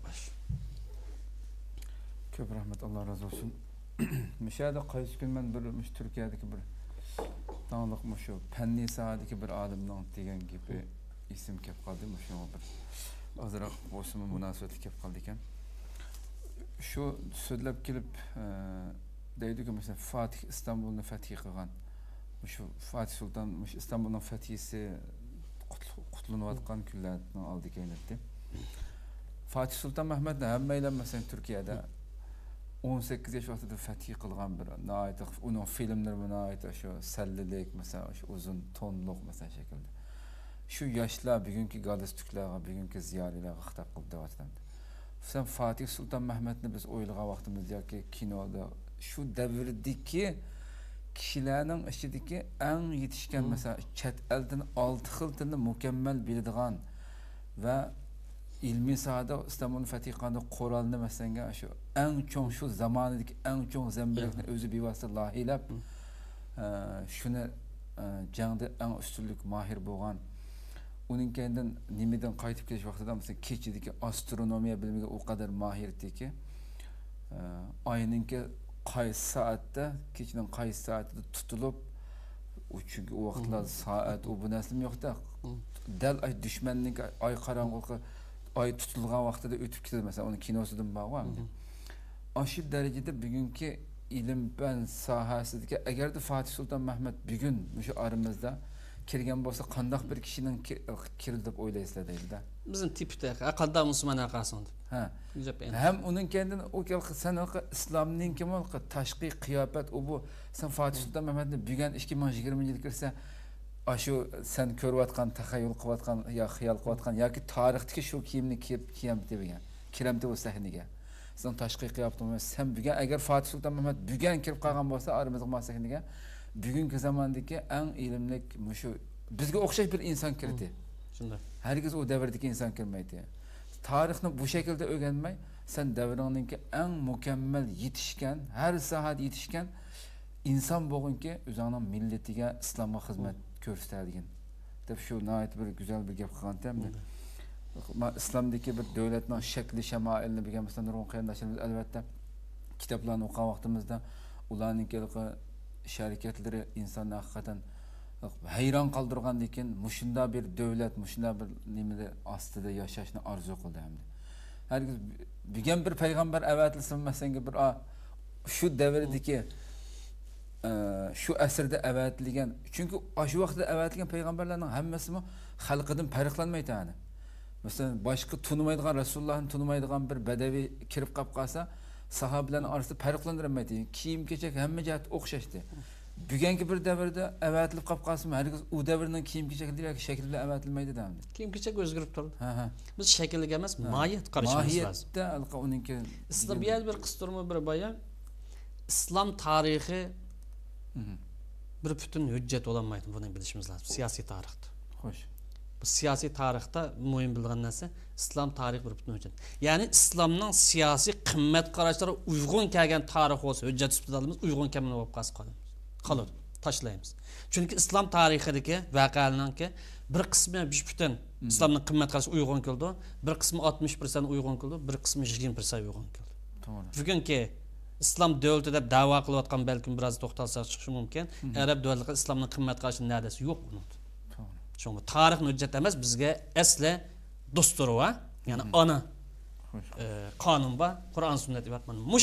ko'p rahmat alloh razi bo'lsin mishada qaysi kuni man bir turkiyadagi bir dongliq shu fanniy sohadagi bir olimni degan gapi esim kelib qoldi shunga bir ozroq bo'lsin munosabatli kelib qoldi ekan shu so'zlab kelib e, deydiki masalan fatih istanbulni fathi qilgan shu fatih sulton shu istanbulni fathisi qutlanayotgan kunlarni oldi ekan fatih sulton mahmad hammanglar masalan turkiyada o'n sakkiz yosh vaqtida fatih qilgan bir nihoyatda uni filmlari nihoyatda shu sallilik masalan shu uzun to'nliq masalan shekilda shu yoshlar bugungi galstuklarga bugungi ziyolilarga xitob qilib deyotgan masalan fatih sulton mahmadni biz o'ylagan vaqtimiz yoki kinoda shu davrdagi kishilarning ichidagi eng yetishgan hmm. masalan chet el tilini olti xil tilni mukammal biladigan va ilmiy sohada istanbulni fatih qilganda qo'rolni masalanga shu en çok şu zamanlık en çok zembilekinin özü bir vasıta lahilab ee, şuna жаңды әң үстілік махир болған оның кәнден немеден қайтып келіш вақытыда мысалы кешедегі астрономия біліміге о қадар махир теке айныңке қай саатта кешенің қай саатта тұтылып çünkü o vaxtlar saat o bu nəslim yox da dəl ay düşmənin ay qaranlığı ay tutulğan vaxtda ötüb gedir mesela onun kinosu kinosidan bağlı. ashib darajada bugungi ilm fan sohasidagi agarda fatih sulton mahmad bugun shu orimizda kirgan bo'lsa qandoq bir kishining kirdi deb o'ylaysizlar deydida bizni tipda qandoq musulmon aqasin deb ha ham uning kendini u san islomninki tashqi qiyofat u bu san fatih hmm. sulton mahmadni bugun ikki ming yigirmanchi yil kirsa shu sen ko'rayotgan taxayyul qilayotgan yo xiyol qilayotgan yoki tarixdagi shu kiyimni kiyib kiyam degan kiram o sahnaga sizdan tashqiq qilyaptimiz sen bugun agar fatih Sultan muhammad bugun kirib qolgan bo'lsa aramizga moslikin degan bugungi zamondagi eng ilmli shu bizga o'xshash bir inson kirdi hmm. shunday hargiz u davrdagi inson kirmaydi tarixni bu shaklda o'rganmay sen davringniki eng mukammal yetishgan har soat yetishgan inson bo'lginki o'zini millatiga islomga xizmat hmm. ko'rsatadigan deb shu nihoyat bir go'zal bir gap qilgan ekan islomdagi bir davlatni shakli shamoilni bilgan bo'lsa nurg'un qarindoshlarimiz albatta kitoblarni o'qigan vaqtimizda ularniki sharikatlari insonni haqiqatdan hayron qoldirgan keyin mushunda bir davlat mushunda bir nimalar ostida yashashni orzu qildi hamda hargiz bilgan bir payg'ambar avatilsin masanga bir shu davrdagi e, shu asrda avatilgan chunki shu vaqtda avatilgan payg'ambarlarning hammasi xalqidan farqlanmaydi ani Mesela başka tunimaydigan rasulullohni tunimaydigan bir badaviy kirib qolib qolsa sahobalarni orasida Kim kiyim kechak hamma jihati o'xshashdi bugungi bir davrda avatilib qolib qolsinmi hargiz u davrning kiyim kechakidagi shakli bilan avatilmaydi damdi kiyim kechak o'zgarib turdi biz shaklga emas mohiyat qarashimiz mohiyatda uniki islomiyat bir qistirma bir bayon islom tarixi bir butun hujjat bo'lolmaydi buni bilishimiz lozim siyosiy tarixda xo'sh siyosiy tarixda muhim bilgan narsa islom tarixi bir butun hujjat ya'ni islomning siyosiy qimmat qarashlari uyg'un kelgan tarix bo'lsa hujjat ustidaimiz uyg'un kelmagan bo'lib qolsa qoladi qoladi tashlaymiz chunki islom tarixidagi voqealarninki bir qismi butun islomning qimmat qarashi uyg'un keldi bir qismi 60% uyg'un keldi bir qismi 20% uyg'un keldi to'g'ri bugungi islom davlati deb davo qilayotgan balki biroz to'xtalsak chiqishi mumkin arab davlatlarida islomning qimmat qarashi nadasi yo'q Тарих tarih hüccet demez bizge esle dosturu var. Yani ana e, kanun var. Kur'an xo'sh davlatni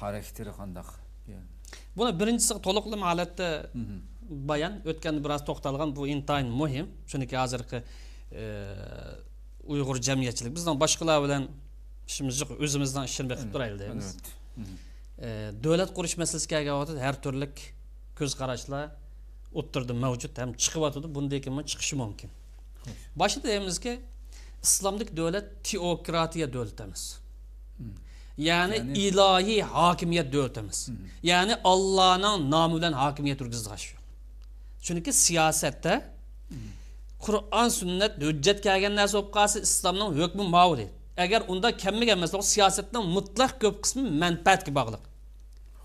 xarakteri qandaq buni birinchisi to'liqlama holatda bayon o'tganda biroz to'xtalgan bu hozirgi uyg'ur jamiyatchilik bizdan boshqalar bilan ishimiz yo'q Ee, Devlet davlat qurish masalasiga kelyotib har turli ko'z qarashlar o'tirdi mavjud ham chiqyotidi bundaymi chiqishi mumkin boshida deymizki islomlik davlat teokratiya davlat emas ya'ni, yani ilohiy hakimiyet davlat ya'ni Allah'ın namülen hakimiyet hokimiyat yurgizish chunki siyasette Kur'an-Sünnet hujjat kelgan narsa bo'lib qolsa islomning hukmi mavri agar unda kammigan masalan siyosatning mutlaq ko'p qismi manfaatga bog'liq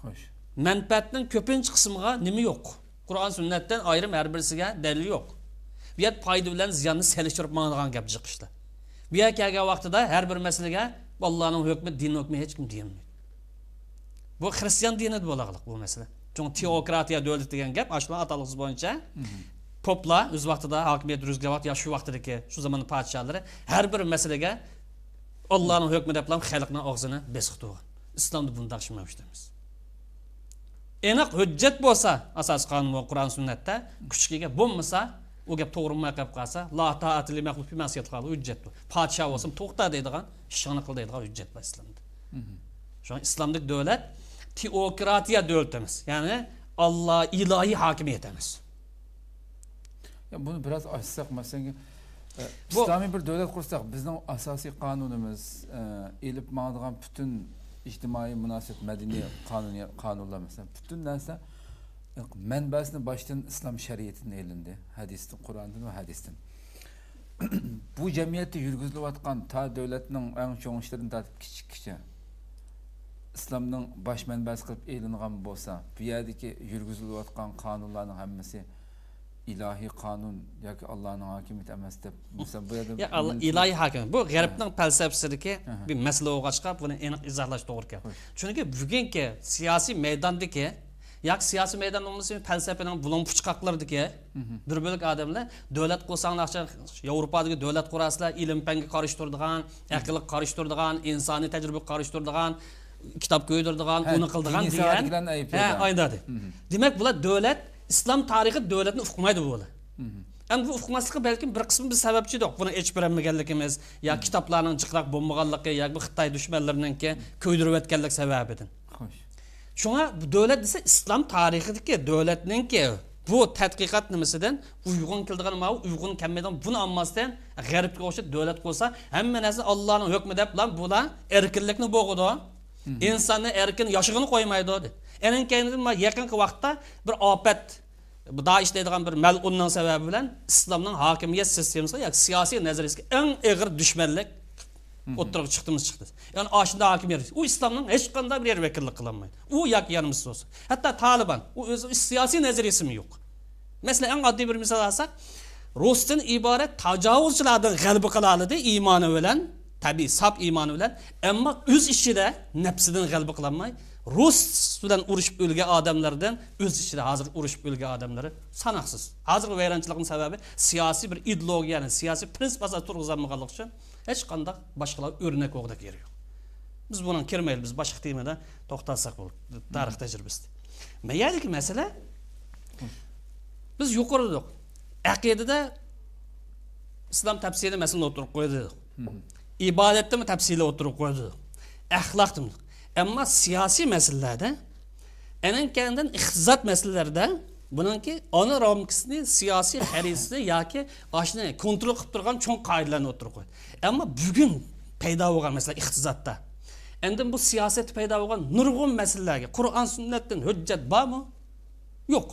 xo'sh manfaatning ko'pincha qismiga nima yo'q qur'on sunnatdan ayrim har birisiga dalil yo'q bu yer foyda bilan ziyonni selishtirib bo'ladigan gap chiqishdi bu yer kelgan vaqtida har bir masalaga allohning hukmi din hukmi hech kim deyolmaydi bu xristian dini bo'lag'liq bu masala chunki teokratiya davlat degan gap ashula atalg'isi bo'yicha poplar mhm. o'z vaqtida hokimiyat ruzgovat yo shu vaqtidagi shu zamonni podsholari har bir masalaga Allah'ın hükmüde plan xalqning og'zini besiq to'g'an islomda buni taqshimlamişdirmiz aniq hujjat bo'lsa asos qonun va qur'on sunnatda kuchga ega bo'lmasa u gap to'g'rilmay qolib qolsa la taatili mahlufi masiyat qiladi hujjat bu podsho bo'lsin to'xta deydigan ishingni qil deydigan hujjat bor islomda shu islomdek davlat teokratiya davlat emas ya'ni Allah ilahi hokimiyat emas ya bunu biraz açsak mesela islomiy bir davlat qursak bizning asosiy qonunimiz ilib boradigan butun ijtimoiy munosib madaniy qonuniy qonunlar masalan butun narsa manbasini boshdan islom shariatidan ilindi hadisdan qur'ondan va hadisdan bu jamiyatda yurgizilayotgan ta davlatning eng cho'ng ishlaridan tortib kichik kichi islomning bosh manbasi qilib e'lingan bo'lsa bu yerdagi yurgizilayotgan qonunlarning hammasi ilahi qanun yoki allohni hokimiyati emas deb ya Allah, ilahiy hokim bu g'arbning falsafasidagi bir masala bo'lgan chiqib buni aniq izohlash to'g'ri keladi siyasi bugungi siyosiy maydondagi yoki siyosiy maydon bo'lmasa falsafaning bulon puchqoqlardagi bir bo'lik odamlar Devlet qursanlar yevropadagi şey, davlat qurasizlar ilm fanga qarish turadigan aqlli qarish turadigan insoniy tajriba qarish turadigan kitob ko'ydirdigan uni qildigan degan ayblaydi demak bular davlat İslam tarixi davlatni uqmaydi bu bola endi bu uqmaslikqa balkim bir bir Buna qismi biz sababchidir buni hech berolmaganligimiz yo hmm. kitoblarning jiqroq bo'lmaganligi yoki xitoy dushmanlariniki ko'ydirayotganlik sababidan xo'sh Şuna bu davlat desa islom tarixidagi ki bu tadqiqot nimasidan uyg'un keldigan mau uyg'un bunu buni olmasdan g'arbga o'xshab davlat bo'lsa hamma narsa Allah'ın hukmi deb lan bular erkinlikni bo'g'idi hmm. insonni erkin yoshig'ini qo'ymaydi dedi Enin ma yakın vakta bir opet bu Daesh deydigan bir mal'unning sababi bilan islomning hokimiyat sistemasiga yoki siyosiy nazariyasiga eng og'ir dushmanlik o'ttirib chiqdimiz chiqdi ya'ni oshunda hokimiyat u islomning hech qanday bir yer vakillik qilolmaydi u yoki yanimiz bo'lsin hatto taliban u siyasi siyosiy nazariyasimi yok. Mesela en oddiy bir misal alsak, Rus'tan ibaret, tajovuzchilarni g'alaba qila oladi iymoni bilan tabiiy sop iymoni bilan ammo o'z ichida nafsidan g'alaba qilolmay rus bilan urushib o'lgan odamlardan o'z ichida hozir urushib o'lgan odamlari sanoqsiz hozirgi vayronchilikni sababi siyosiy bir ideologiyani siyosiy prinsip asosida turg'izolmaganligi uchun hech qanday boshqalar o'rnak o'g'dak yeri yo'q biz buni kirmaylik biz boshqa temada to'xtalsak tarih tecrübesi. tajribasida ki masala biz yuqoridiq aqidada islom tafsiri masalan o'tirib qo'ydi ibodatdami tafsili o'tirib qo'ydi axloqdimi ama siyasi meselelerde, onun kendinden iktisat meselelerde bunun ki onu Romkisini siyasi ya ki ashuni kontrol qilib turgan cho'ng qoidalarni o'tirgan ammo bugun paydo bo'lgan masala iqtisodda endi bu siyosat paydo bo'lgan nurg'un Kur'an-Sünnetten hüccet hujjat mı yok.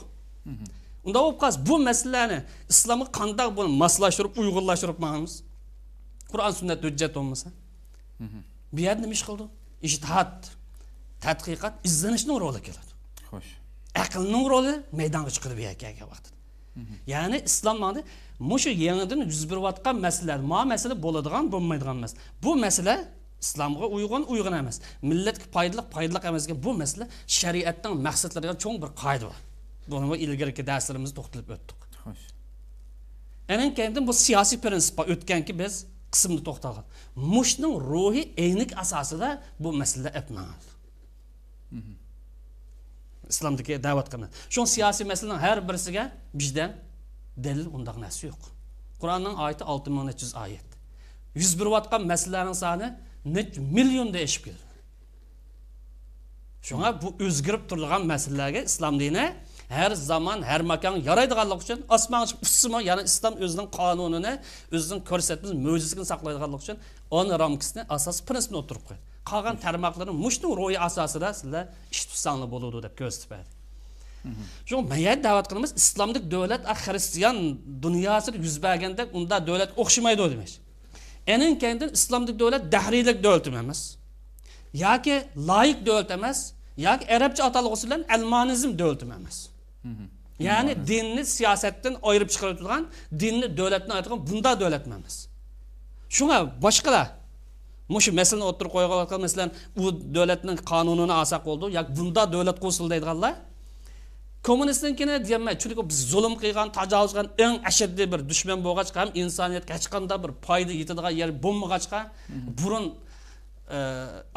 unda bo'lib qolsa bu masalalarni islomga qandoq buni moslashtirib uyg'unlashtirib qilamiz qur'on sunnat hujjat bo'lmasa bu yer nima ish qildi ijtihod tadqiqot izlanishning roli keladi xo'sh aqlning roli maydonga chiqadi bu erkakka vaqtida mhm. ya'ni islom mana mushu yangidan yuz berayotgan masalalar ma masala bo'ladigan bo'lmaydigan emas bu masala islomga uyg'un uyg'un emas millatga foydali foydali emasga bu masala shariatning maqsadlariga cho'ng bir qoida bor buni ilgarigi darslarimizda to'xtalib o'tdik xo'sh ana kendi bu siyosiy prinsip o'tganki biz qismda toxtalgan. mushning ruhi enik asosida bu masala etmez. islomga da'vat qiladi shu siyosiy masalaning har birisiga bizda dalil undaq narsa yo'q qur'onning oyati olti ming necha yuz oyat yuz berayotgan masalalarning soni nech millionda eshib keldi shunga bu o'zgarib turadigan masalalarga islom dini har zamon har makon yaraydiganligi uchun osmon uchun ussima ya'ni islom o'zining qonunini o'zining ko'rsatma mo'jizasini saqlaydiganligi uchun o'n ramkisni asos prinsipni o'tirib qo'yadi qolgan tarmoqlarni mushni ro'yi asosida sizlar ish tutsanglar bo'ladi deb Şu shu mayat da'vat qilamiz islomlik davlat xristian dunyosida yuz berganda unda davlat o'xshamaydi demish enin kendin islomlik devlet dahriylik davlat emas yoki loyiq davlat emas yoki arabcha atalg'usi bilan almanizm davlat emas ya'ni dinni siyosatdan ayirib chiqarib turgan dinni davlatdan aytgan bunda davlat Şuna shunga boshqalar mushu masalani o'tirib qo'yayotgan masalan u davlatning qonunini olsak bo'ldi yoki bunda davlat qo'shil deydiganlar kommunistnikini deyolmay chunki biz zulm qilgan tajovuz qilgan eng ashaddiy bir dushman bo'lg'achqa ham insoniyatga hech qanday bir foyda yetadigan yer bo'lmag'achqa burun e,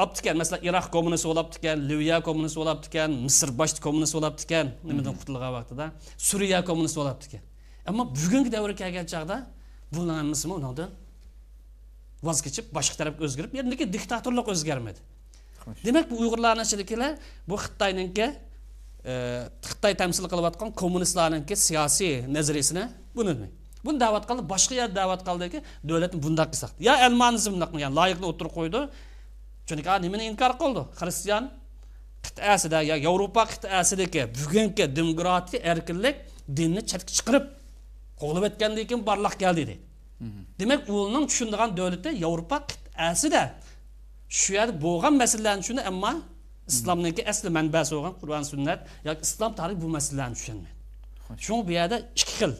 olibdi ekan masalan iroq kommunist bo'libdi ekan liviya kommunist bo'libdi ekan misr boshda kommunist bo'libdi ekan nimadan qutulgan vaqtida suriya kommunist bo'libdi ekan ammo bugungi davrga kelgan chog'da bularnisimi ulardan vazgeçip başka tarafga o'zgarib yerindagi diktatorlik o'zgarmadi Demek bu uyg'urlarni ichidagilar bu ki, xitoyniki xitoy komünistlerin ki siyasi siyosiy nazriyasini buni buni da'vat qildi başka yer da'vat Ya davlatni bundoq qilsak yo almanizni bundoq qilgan loyiqni o'tirib qo'ydi chunki nimani inkor qildi xristian qit'asida yo yevropa qit'asidagi bugungi demokratik erkinlik dinni chetga chiqarib qo'lib o'tgandan keyin barliq geldi deydi demak o'g'lining tushundigan davlati yevropa qit'asida shu yerda bo'lgan masalalarni tushundi ammo islomniki asli manbasi bo'lgan qur'on sunnat yoki islom tarihi bu düşündü. tushunmaydi bir bu yerda ikki xil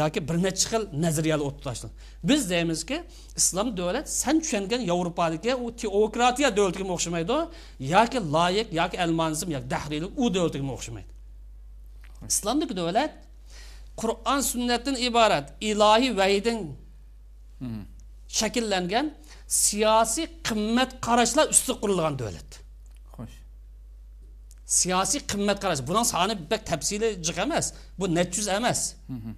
yoki bir ne xil nazariyalar o'tirtashdi biz deymizki islom davlat san tushungan Avrupa'daki u teokratiya layık o'xshamaydi yoki elmanizm yoki almanizm yoki o u davlatiga o'xshamaydi İslam'daki davlat Kur'an Sünnet'in ibaret ilahi vehidin hmm. şekillengen siyasi kımmet karışla üstü kurulgan devlet. Hoş. Siyasi kımmet karış. Bundan sahne bir tepsiyle çıkamaz. Bu net yüz emez. Hı hmm. hı.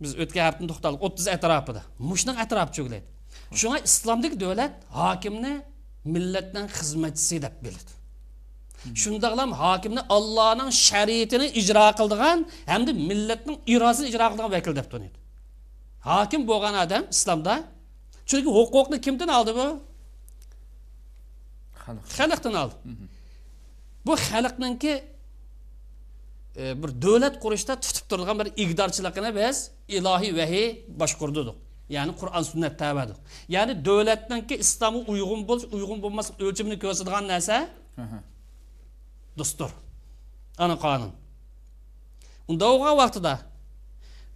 Biz ötke haftanın toxtalıq 30 ətrafıda. Muşnaq ətraf çöküləydi. Şuna İslamdaki dövlət hakimni millətdən xizmətçisi deyib bilir. Şundaqlam hakimni Allah'ın şeriatini icra kıldığan hem de milletin irasını icra kıldığan vekil dep tunuydu. Hakim boğan adam İslam'da. Çünkü hukukunu kimden aldı bu? Xalqdan aldı. Hı hı. Bu xalqninki e, bir devlet kuruşta tutup durduğun bir igdarçılıkını biz ilahi vehi başkurduduk. Yani Kur'an sünnet tabadık. Yani devletten ki İslam'a uygun buluş, uygun bulması ölçümünü gösterdiğin neyse do'stdir ana qonun unda o'g'a vaqtida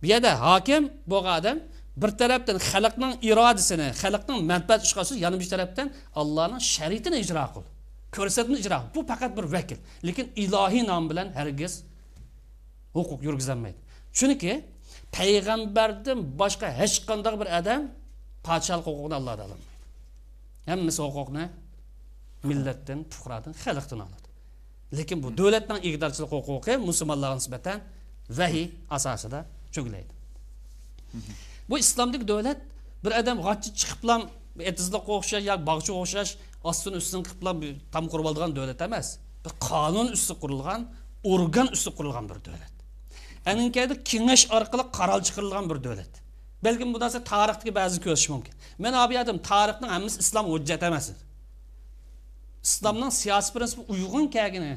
bu yerda hokim bo'lgan odam bir tarafdan xalqning irodasini xalqning manfaat ish qilsa yana bir tarafdan allohning sharitini ijro qil ko'rsatma ijro bu faqat bir vakil lekin ilohiy nom bilan hargiz huquq yurgizolmaydi chunki payg'ambardan boshqa hech qanday bir odam podshohlik huquqini allohdan ololmaydi hammasi huquqni millatdan fuqarodan xalqdan oladi lekin bu davlatning egdarchilik huquqi musulmonlarga nisbatan vahiy asosida cho'klaydi bu islomdik davlat bir odam g'ochchi chiqib bilan etizliqqa o'xshash yoki bog'chaga o'xshash ostini ustin qilib bilan tam qurib olgan davlat emas bir qonun usti qurilgan organ usti qurilgan bir davlat Aningkadi kengash orqali qaror chiqarilgan bir davlat balkim bu narsa tarixdagi ba'zi ko'rish mumkin men obiyatim tarixning hammasi islom hujjat emas islomning siyosiy prinsipi uyg'un kelgini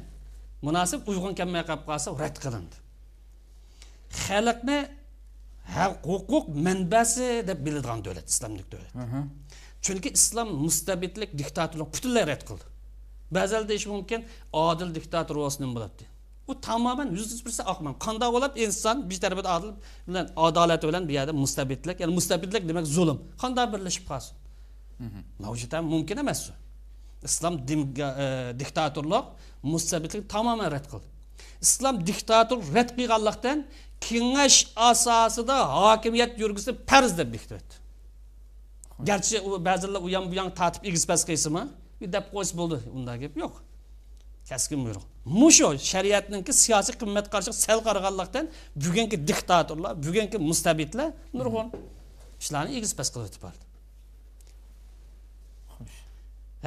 munosib uyg'un kelmay qolib qolsa rad qilindi xalqni haq huquq manbasi deb biladigan davlat islomlik davlat chunki islom mustabidlik diktatorlik butunlay rad qildi ba'zan deyish mumkin odil diktator nima bo'ladi u tamoman yuz yuz birsa oqman qandoq bo'ladi inson bir tarafda odil bilan adolati bilan bu yerda mustabidlik ya'ni mustabidlik demak zulm qandoq birlashib qolsin mavjud mumkin emas İslam dim, e, diktatörlük, müstəbitlik tamamen red kıldı. İslam diktatör red kıyallıktan kingeş asası da hakimiyet yürgüsü perz de biktir etti. Gerçi bazıları uyan buyan tatip ilgisiz mi? bir dep koysu buldu. Bunda gibi yok. Keskin buyruk. Muşo şeriatınki siyasi kıymet karşı sel kargallıktan bugünkü diktatörler, bugünkü müstəbitler nurgun işlerini ilgisiz kılıyor tipardı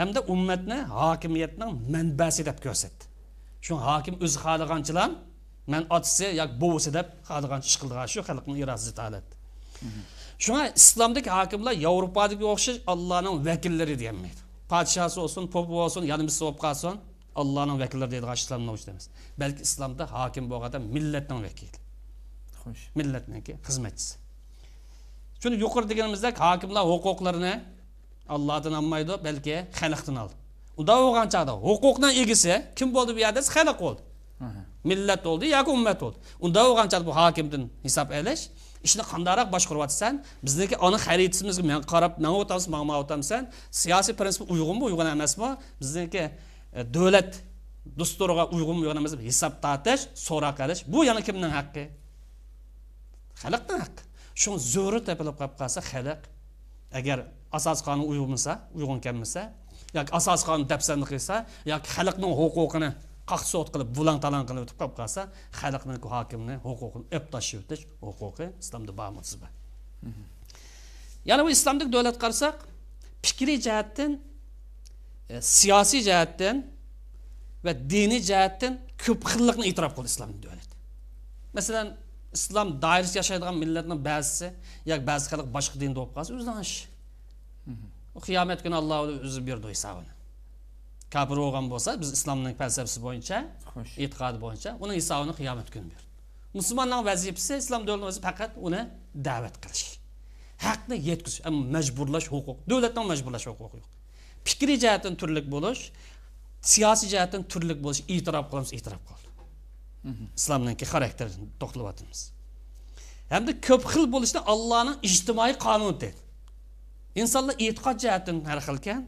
hem de ummetni hakimiyetning manbasi deb ko'rsatdi shu hokim o'zi xohlaganchilar man otisi yoki buvisi deb xohlagan ish qildigan shu xalqni irodasi talatdi shunga islomdagi hokimlar yevropadagiga o'xshash allohning vakillari deganmaydi podshosi bo'lsin popi bo'lsin yanimizda bo'lib qolsin allohning vakillari deydigan islomda emas balki islomda hokim bo'lganda millatning vakili xo'sh millatniki xizmatchisi chunki yuqori deganimizdek hokimlar huquqlarini allohdan olmaydi balki xalqdan O da oğan çağda, huquqni egisi kim bo'ldi bu yerda xalq bo'ldi millat bo'ldi ümmet ummat bo'ldi unda oğan çağda bu hokimdan hisob olish ishni bizdeki anı bizniki gibi, xaritamizga men qarab otamız, mağma otamız sen, siyosiy prinsip uyg'unmi uyg'un emasmi bizniki e, davlat devlet, uyg'unmi uyg'un emasmi hisob tahtış, sonra qilish bu yana kimning haqqi xalqning haqqi shu zo'ri tepilip kapkası xalq agar asas qonun uyg'unmasa uyg'un kelmasa yoki asas qonun dapsandi qilsa yoki xalqning huquqini qaqsot qilib bulan talan qilib o'tib qolib qolsa xalqni hokimni huquqini olib tashib o'tish İslam'da islomda bormi Yani bu İslam'da davlat qarasak fikriy jihatdan e, siyosiy jihatdan va diniy jihatdan ko'p xillikni e'tirof İslam'ın islom Mesela İslam islom doirasida yashaydigan millatning ba'zisi bazı ba'zi başka boshqa dinda bo'lib qolsa o'zidan qiyomat kuni alloh o'zi berdi hisobini kofir bo'lgan bo'lsa biz islomning falsafasi bo'yicha e'tiqodi bo'yicha uni hisobini qiyomat kuni berdi musulmonning vazifasi islom davlati vazifasi faqat uni da'vat qilish haqni yetkazish ammo majburlash huquq davlatdan majburlash huquqi yo'q fikriy jihatdan turlik bo'lish siyosiy jihatdan turlik bo'lish e'tirof qilamiz e'tirof qildi islomninki xarakterini to'xtalyapmiz hamda ko'p xil bo'lishni ollohning ijtimoiy qonuni dedi İnsanlar e'tiqod jihatdan har xil ekan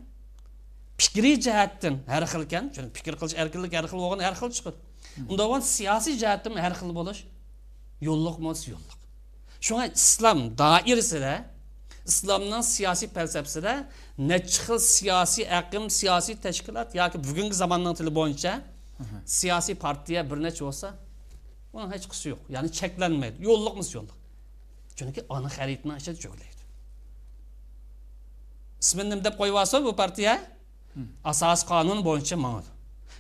fikriy jihatdan har xil ekan chunki fikr qilish erkinlik har xil bo'lgan har xil chiqadi unda siyosiy jihatdan har xil bo'lish yo'lliq emas yo'lliq shunga islom doirasida islomning siyosiy falsafasida siyasi xil siyosiy aqim siyosiy tashkilot yoki bugungi zamonning tili bo'yicha bir necha olsa, uni hiç qisi yok. ya'ni yolluk yo'lliqmisiz yolluk. Çünkü ona xaritni ichida joylaydi ismini nima deb bu partiye, asas kanun boyunca mangadi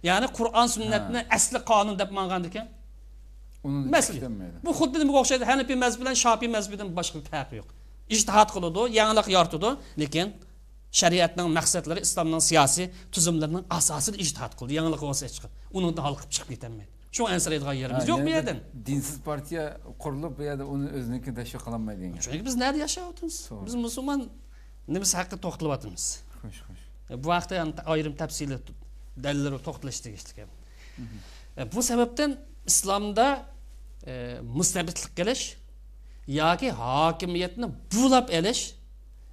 ya'ni qur'on sunnatni asli kanun deb mangandi ekan maslan bu xuddi nimaga o'xshaydi hanafiy mazhab bilan shofiy mazhabidan boshqa farqi yo'q ijtihod qiladi yangilik yoritadi lekin shariatning maqsadlari islomning siyosiy tuzumlarining asosida ijtihod qildi yangilik bo'lsa hech uni hal qilib chiqib ketolmaydi shu ansiraydigan yerimiz yo'q bu yerdan dinsiz partiya qurilib bu yerda uni o'zinikini tashviq qilolmaydi Çünkü biz nerede yashayapmiz biz Müslüman nimasi haqida to'xtalib o'tamiz xo'sh xo'sh e, bu vaqtda ayrim tafsili dalillarga to'xtalish tegishli mhm. e, bu sebepten İslam'da e, mustabitlik qilish yoki hokimiyatni bulab elish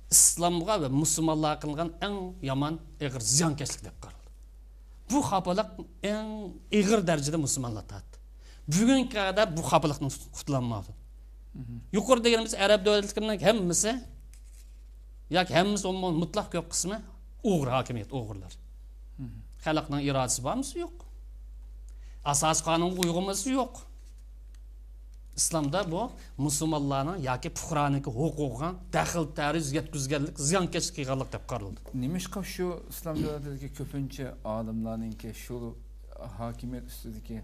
ve Müslümanlığa musulmonlarga en yaman yomon ig'ir ziyonkashlik deb qaraldi bu xafalik en ig'ir derecede musulmonlar tortdi bugungi qadar bu xafalikdan qutulanmadi mhm. yuqori deganimiz arab hem hammasi yoki hammasi umuman mutlaq ko'p qismi o'g'ri uğur, hokimiyat o'g'rilar xalqni irodasi bormisi yo'q asos qonunga uyg'unmasi yo'q islomda bu musulmonlarni yoki fuqaroniki huquqiga daxl tariz yetkazganlik şu İslamda dedi ki köpünce shu ki şu hakimiyet olimlarninki ki hokimiyat ustidagi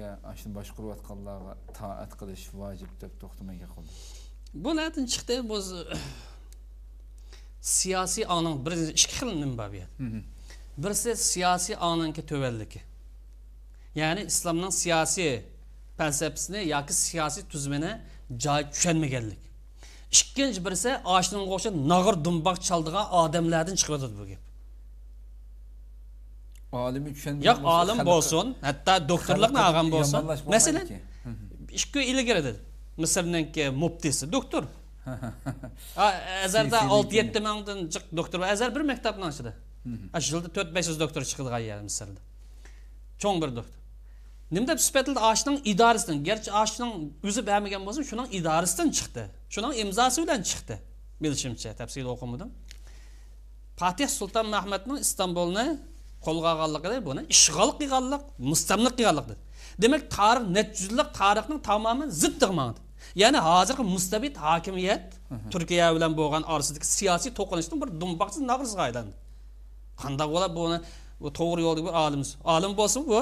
e, aşın shuni boshqarayotganlarga toat qilish vojib deb to'xtamaga qildi bu bulardan chiqdi o'zi siyosiy onin bir ikki xil nimba birisi siyosiy oninki to'valligi ya'ni islomning siyosiy falsafasini yoki siyosiy tuzumini joy tushunmaganlik ikkinchi birisi oshning o'xshab nog'ir dumboq chaldigan odamlardan chiqib chiqyotadi bu gap olim tushunmay yo'q olim bo'lsin hatto doktorlikni olgan bo'lsin masalan ikki yil ilgari dedi ki muptisi doktor. Azarda 6-7 mingdan chiq doktor Azar bir maktabning ichida. Yilda 4-500 doktor chiqilgan yer Misrda. Çok bir doktor. Nimda sifatlida ashning idorasidan, garchi ashning o'zi bermagan bo'lsa, shuning idorasidan çıktı. Shuning imzası bilan çıktı. Bilishimcha, tafsilni o'qimadim. Fatih Sultan Mahmudning Istanbulni qo'lga olganligida buni ishg'ol qilganlik, mustamlik qilganlik dedi. Demak, tarix, necha yillik tamamen tamoman ziddig'i ya'ni hozirgi mustabid hokimiyat turkiya bilan bo'lgan orasidagi siyosiy to'qinishdan bir dumboqsiz nag'rizga aylandi qandaq bo'ladi buni bu to'g'ri yo'lda bir olimimiz olim bo'lsin bu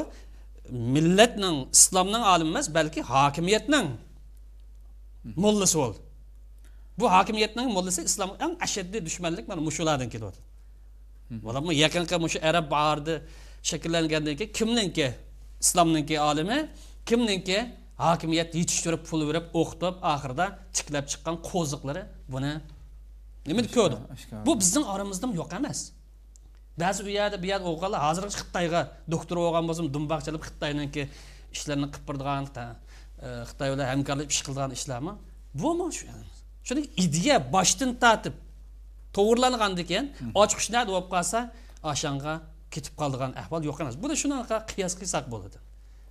millatning islomning olimi emas balki hokimiyatning mullasi bo'ldi bu hokimiyatning mullasi islom eng ashaddiy dushmanlik mana mushulardan kelyapti bo'lami yaqinqa mushu arab bahorda shakllangandan keyin kimninki islomninki olimi kimninki hokimiyat yetishtirib pul berib o'qitib oxirida tiklab chiqqan qo'ziqlari buni nima deb ko'rdik bu bizning oramizda yo'q emas ba'zi u yerda bu yerda o'qiganlar hozirgi xitoyga doktor bo'lgan bo'lsam dumboq chalib xitoyniki ishlarini qilib turgan xitoy e, bilan hamkorlashib ish qilgan ishlarmi bumi shu shuning ideya boshdan tortib to'g'irlangandan keyin ochiqish nada bo'lib qolsa o'shanga ketib qoldigan ahvol yo'q emas buni shunaqa qiyos qilsak bo'ladi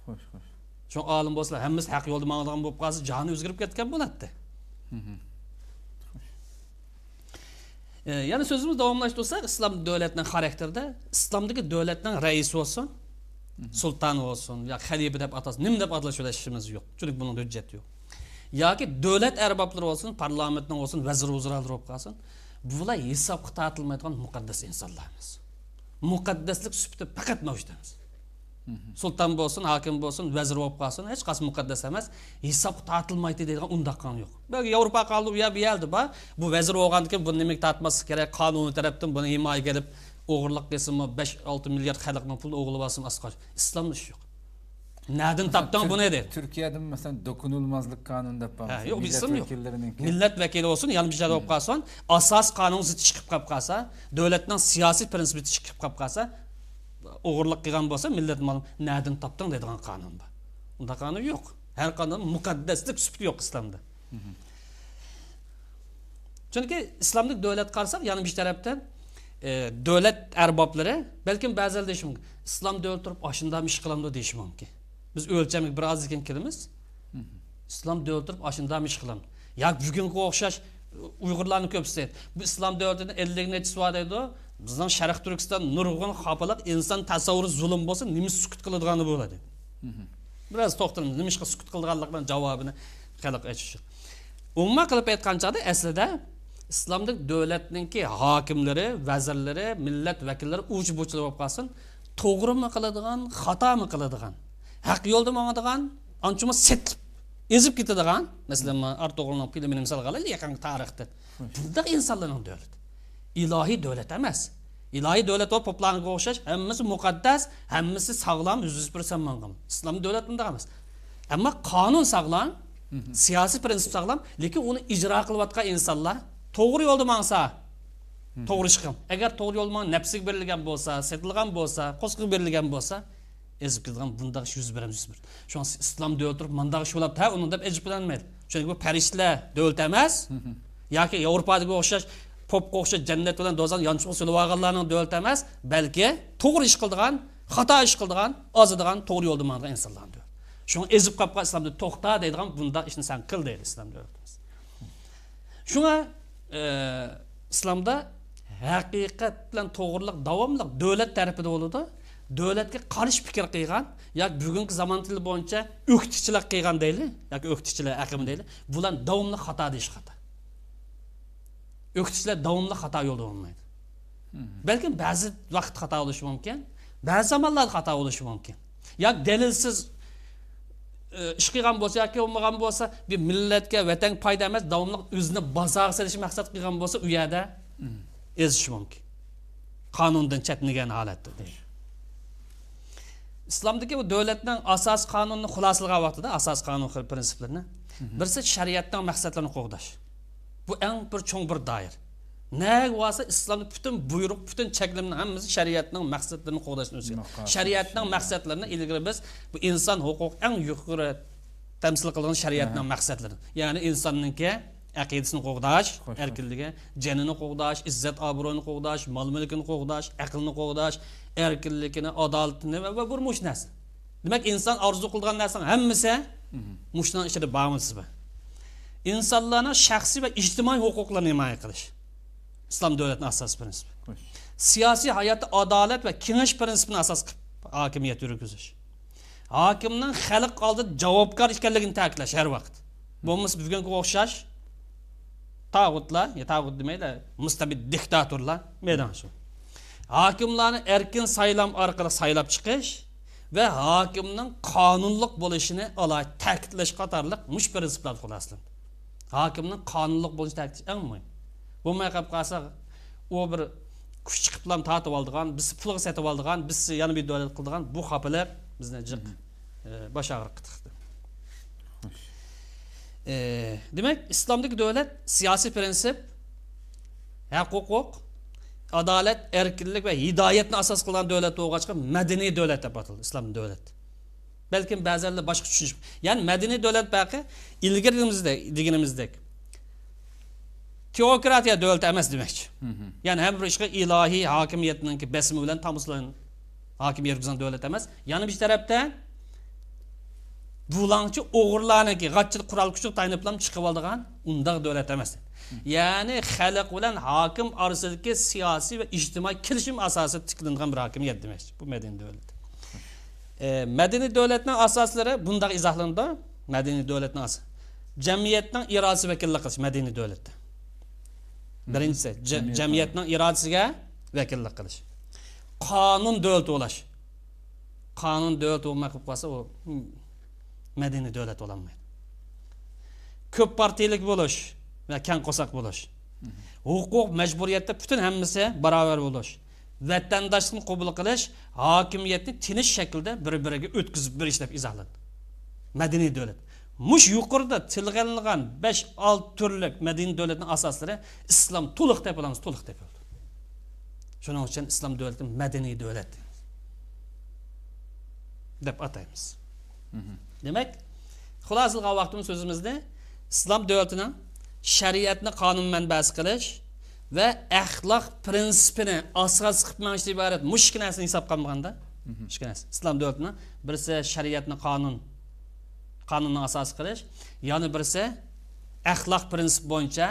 xo'sh xo'sh shu olim bo'lsalar hammasi haq yo'lda manglagan bo'lib qolsa joni o'zgarib ketgan bo'ladida e, yana so'zimizni davomlashtirsak islom davlatining xarakterida islomdagi davlatning raisi bo'lsin sultan bo'lsin yo xalifa deb atasin nim deb atlash yo'q chunki buni hujjati yo'q yoki davlat arboblari bo'lsin parlamentning bo'lsin vazir uzralar bo'lib qolsin bular hisobga tortilmaydigan muqaddas insonlarmiz muqaddaslik subti faqat mavjudamiz Sultan bolsun, hakim bolsun, vezir bo'lib qolsin, hech qaysi muqaddas emas. Hisob tortilmaydi deydigan undaqan yo'q. Belki Yevropa qaldi, u yerga yeldi ba, bu vazir bo'lgandan keyin buni nimaga tortmaslik kerak? Qonun tarafdan buni himoya qilib, o'g'irlik qilsinmi, 5-6 milliard xalqning pulini o'g'irlab olsin asqar. Islomda shu yo'q. Nereden taptan bu nedir? Türkiye'de mesela dokunulmazlık kanunu da var. Yok bizim yok. Millet vekili olsun, yanlış bir şey hmm. olsun. Asas kanun zıtı çıkıp kapkasa, devletten siyasi prensibi çıkıp kapkasa, o'g'irlik qilgan bo'lsa millet malım nereden topding deydigan qonun bor unday qonun yo'q har qanday muqaddaslik suputi yo'q islomda chunki islomlik davlat qarasak yana bir taraftan e, davlat arboblari balkim ba'zilar deyishi mumkin islom davlat turib oshundami ish qilamiz deyishi mumkin biz o'lchamlik bir oz ekan kelamiz islom davlat turib oshundami ish qilamiz yoki bugunga uyg'urlarni ko'p bu islom davlatida ellik nechi bor edi bizning sharq turkiston nurg'un xopalaq inson tasavvuri zulm bo'lsa nima sukut qiladigan bo'ladi biroz to'xtalamiz nima ishga sukut qilganlik bilan javobini qiliq aytish uchun umuman qilib aytganchada aslida islomdagi davlatninki hokimlari vazirlari millat vakillari uch buchlar bo'lib qolsin to'g'rimi qiladigan xatomi qiladigan haq yo'lda mongadigan anchuma setilib ezib ketadigan masalan man arto'g'il filmini misol qilaylik yaqingi tarixda bundaq insonlarning davlati ilohiy davlat emas ilohiy davlat va poplaniga o'xshash hammasi muqaddas hammasi sog'lom yuz yuz persent islom davlati bundaq emas ammo qonun sog'lom siyosiy prinsip sog'lom lekin uni ijro qilayotgan insonlar to'g'ri yo'lda mansa to'g'ri qil agar to'g'ri yo'lma nafsiga berilgan bo'lsa setilgan bo'lsa qo'sqib berilgan bo'lsa ezip bunda iş yüz berem yüz bir. Şu an İslam devleti mandak iş olab ta onun da ezip bilinmedi. Çünkü bu perişle devlet emez. ya ki Avrupa'daki okşaş pop okşaş cennet olan dozan yanlış olsun vağalarının devlet dövültemez. Belki doğru iş kıldığan, hata iş kıldığan, azıdığan doğru yolda mandak insanlar diyor. Şu an ezip kapka İslam'da tohta dediğim bunda işini sen kıl değil İslam devletimiz. Şuna e, İslam'da hakikat ile doğruluk davamlıq dövlət tərəfində olurdu. davlatga qarshi fikr qilgan yoki bugungi zamon tili bo'yicha o'qituvchilik qilgan deylik yoki o'qituvchilar aqim deylik bular davomli xato deyish xato o'qituvchilar davomli xato yo'lda bo'lmaydi hmm. balkim ba'zi vaqt xato bo'lishi mumkin ba'zi zamonlarda xato bo'lishi mumkin yoki dalilsiz e, ish qilgan bo'lsa yoki bo'lmagan bo'lsa bir millatga vatan foyda emas davomli o'zini bozorga qilish maqsad qilgan bo'lsa u yerda hmm. ezish mumkin qonundan chatnagan holatda deydi islomdagi bu davlatning asos qonunni xulosa qilgan vaqtida asos qonun prinsiplarini mhm. birisi shariatdan maqsadlarni qo'g'dash bu eng bir cho'ng bir doir Nəyə varsa İslamın bütün buyruq, bütün çəkliminin hamısı şəriətinin məqsədlərini qoğdaşını özgür. Şəriətinin məqsədlərini ilgili biz bu insan hüquq ən yuxarı təmsil qılınan şəriətinin məqsədləri. Yəni insanın aqidasini qo'g'dash erkinligi janini qo'g'dash izzat obro'ni qo'g'dash mol mulkini qo'g'dash aqlni qo'g'dash erkinligini adolatini va bir mush narsa demak inson orzu qilgan narsaning hammasi mhm. mushni ichida bormisiz insonlarni shaxsiy va ijtimoiy huquqlarini himoya qilish islom davlatini asosiy prinsipi siyosiy hayotda adolat va kengash prinsipini asos qilib hokimiyat yurgizish hokimning xalq oldida javobgar ekanligini ta'kidlash har vaqt mhm. bo'lmasa bugunga o'xshash tağutla, ya tağut demeyle müstabid diktatörla meydan şu. Hakimlerini erkin saylam arkada saylap çıkış ve hakimnin kanunluk buluşunu alay təkidləş qatarlıq müş prinsiplar xulasılın. Hakimnin kanunluk buluşu təkidləş ən mühim. Bu məqab qalsaq, o bir kuch chiqiblam tatib oldigan biz pulga sotib oldigan biz yana bir davlat qildigan bu xapalar bizni jiq bosh og'riq e, demek İslam'daki devlet siyasi prensip, hukuk, adalet, erkinlik ve hidayetini asas kılan devlet doğuğa çıkan medeni devlet yapatıldı İslam devlet. Belki bazıları başka düşünüş. Yani medeni devlet belki ilgilimizde, diginimizdek. Teokratiya devlet emas demek. Yani hem bir işe ilahi hakimiyetinin ki besimi bilen tamusulan hakimiyet kızan devlet emas. Yani bir taraftan bulançı o'g'irlarniki ki qurol kuchi taynib bilan chiqib oldigan undaq davlat emas ya'ni xalq bilan hokim orasidagi siyasi ve ijtimoiy kelishim asosida tiklangan bir hokimiyat demakchi bu medeni devlet. e, madaniy davlatni asoslari bundaq izohlandi madaniy davlatni asos jamiyatning irodasi vakillik qilish madaniy davlatda birinchisi jamiyatning irodasiga vakillik qilish qonun davlat bo'lash qonun davlat bo'lmay qolib qolsa u Medeni devlet madina davlat bo'lolmaydi ko'p partiyalik bo'lish va kan qo'saq bo'lish huquq majburiyatda butun hammasi barobar bo'lish vatandoshlikni qabul qilish hokimiyatni tinish shaklda bir biriga o'tkazib bir ishlab izohladi madaniy davlat mush yuqorida tilg'anilgan besh olti turlik madaniy davlatni asoslari islom to'liq tepilamiz to'liq tepildi shuning uchun islom davlati madaniy davlat deb ataymiz demak xulosa qilgan vaqtimiz so'zimizda islom davlatini shariatni qonun manbasi qilish va axloq prinsipini asos qilib mana shu iborat mushkunasini hisobga olmaganda mushkunasi mhm. islom davlatini birisi shariatni qonun qonunni asos qilish yana birisi axloq prinsip bo'yicha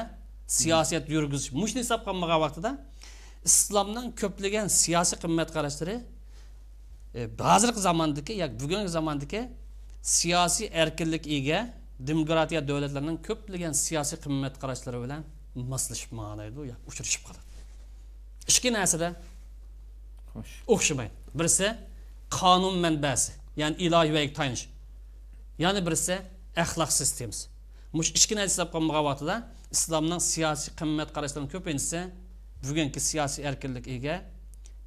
siyosat yurgizish mushni hisobga olmagan vaqtida islomning ko'plagan siyosiy qimmat qarashlari hozirgi e, zamondagi yoki bugungi zamondagi siyosiy erkinlik ega demokratiya davlatlarining ko'plagan siyosiy qimmat qarashlari bilan moslashib ma'noydi uchrashib qoladi ikki narsada o'xshamaydi birisi qonun manbasi ya'ni ilohiy va tanish ya'ni birisi axloq sistemasi mush ikki narsa hisobga qilvatida islomning siyosiy qimmat qarashlarining ko'pinchisi bugungi siyosiy erkinlik ega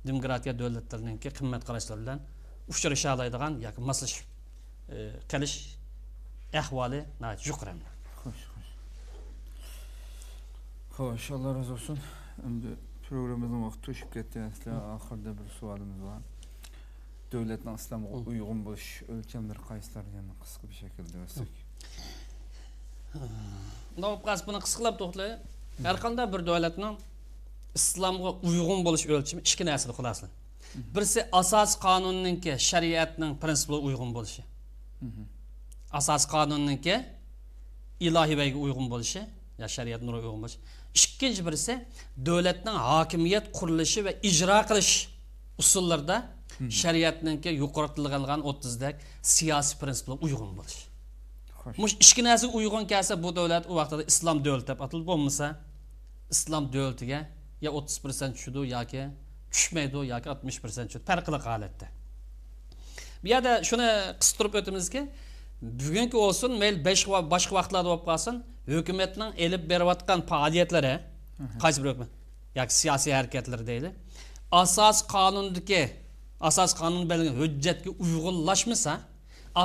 demokratiya davlatlarininki qimmat qarashlari bilan uchrasha oladigan yoki moslashib qilish ahvoli yuqori xo'sh xo'sh xo'sh alloh razi bo'lsin endi programmamizni vaqti to'shib ketyapti oxirida bir savolimiz bor davlatni islomga mm. uyg'un bo'lish o'lchamlari qaysilarligini qisqa bir shaklda bilsak mm. noqas buni qisqalab to'xtalay mm. har qanday bir davlatning islomga uyg'un bo'lish o'lchami ikki narsada xulosa birisi asos qonunniki shariatning prinsipiga uyg'un bo'lishi asos qonunniki ilohiy ilohiybayga uyg'un bo'lishi ya shariat nuriga uyg'un bo'lishi ikkinchi birisi davlatning hokimiyat qurilishi va ijro qilish usullarida shariatniki yuqoritilgan o'ttizdek siyosiy prinsiplar uyg'un bo'lish mush ikki narsa uyg'un kelsa bu davlat u vaqtda islom davlati deb atalib bo'lmasa islom davlatiga ya o'ttiz persent tushadi yoki tushmaydi yoki oltmish persent tushadi farqli holatda bu yerda shuni qistirib o'tamizki bugungi bo'lsin mayli besh boshqa vaqtlarda bo'lib qolsin hukumatning elib berayotgan faoliyatlari qaysi bir hukumat yoki siyosiy harakatlar deylik asos qonunniki asos qonun belgi hujjatga uyg'unlashmasa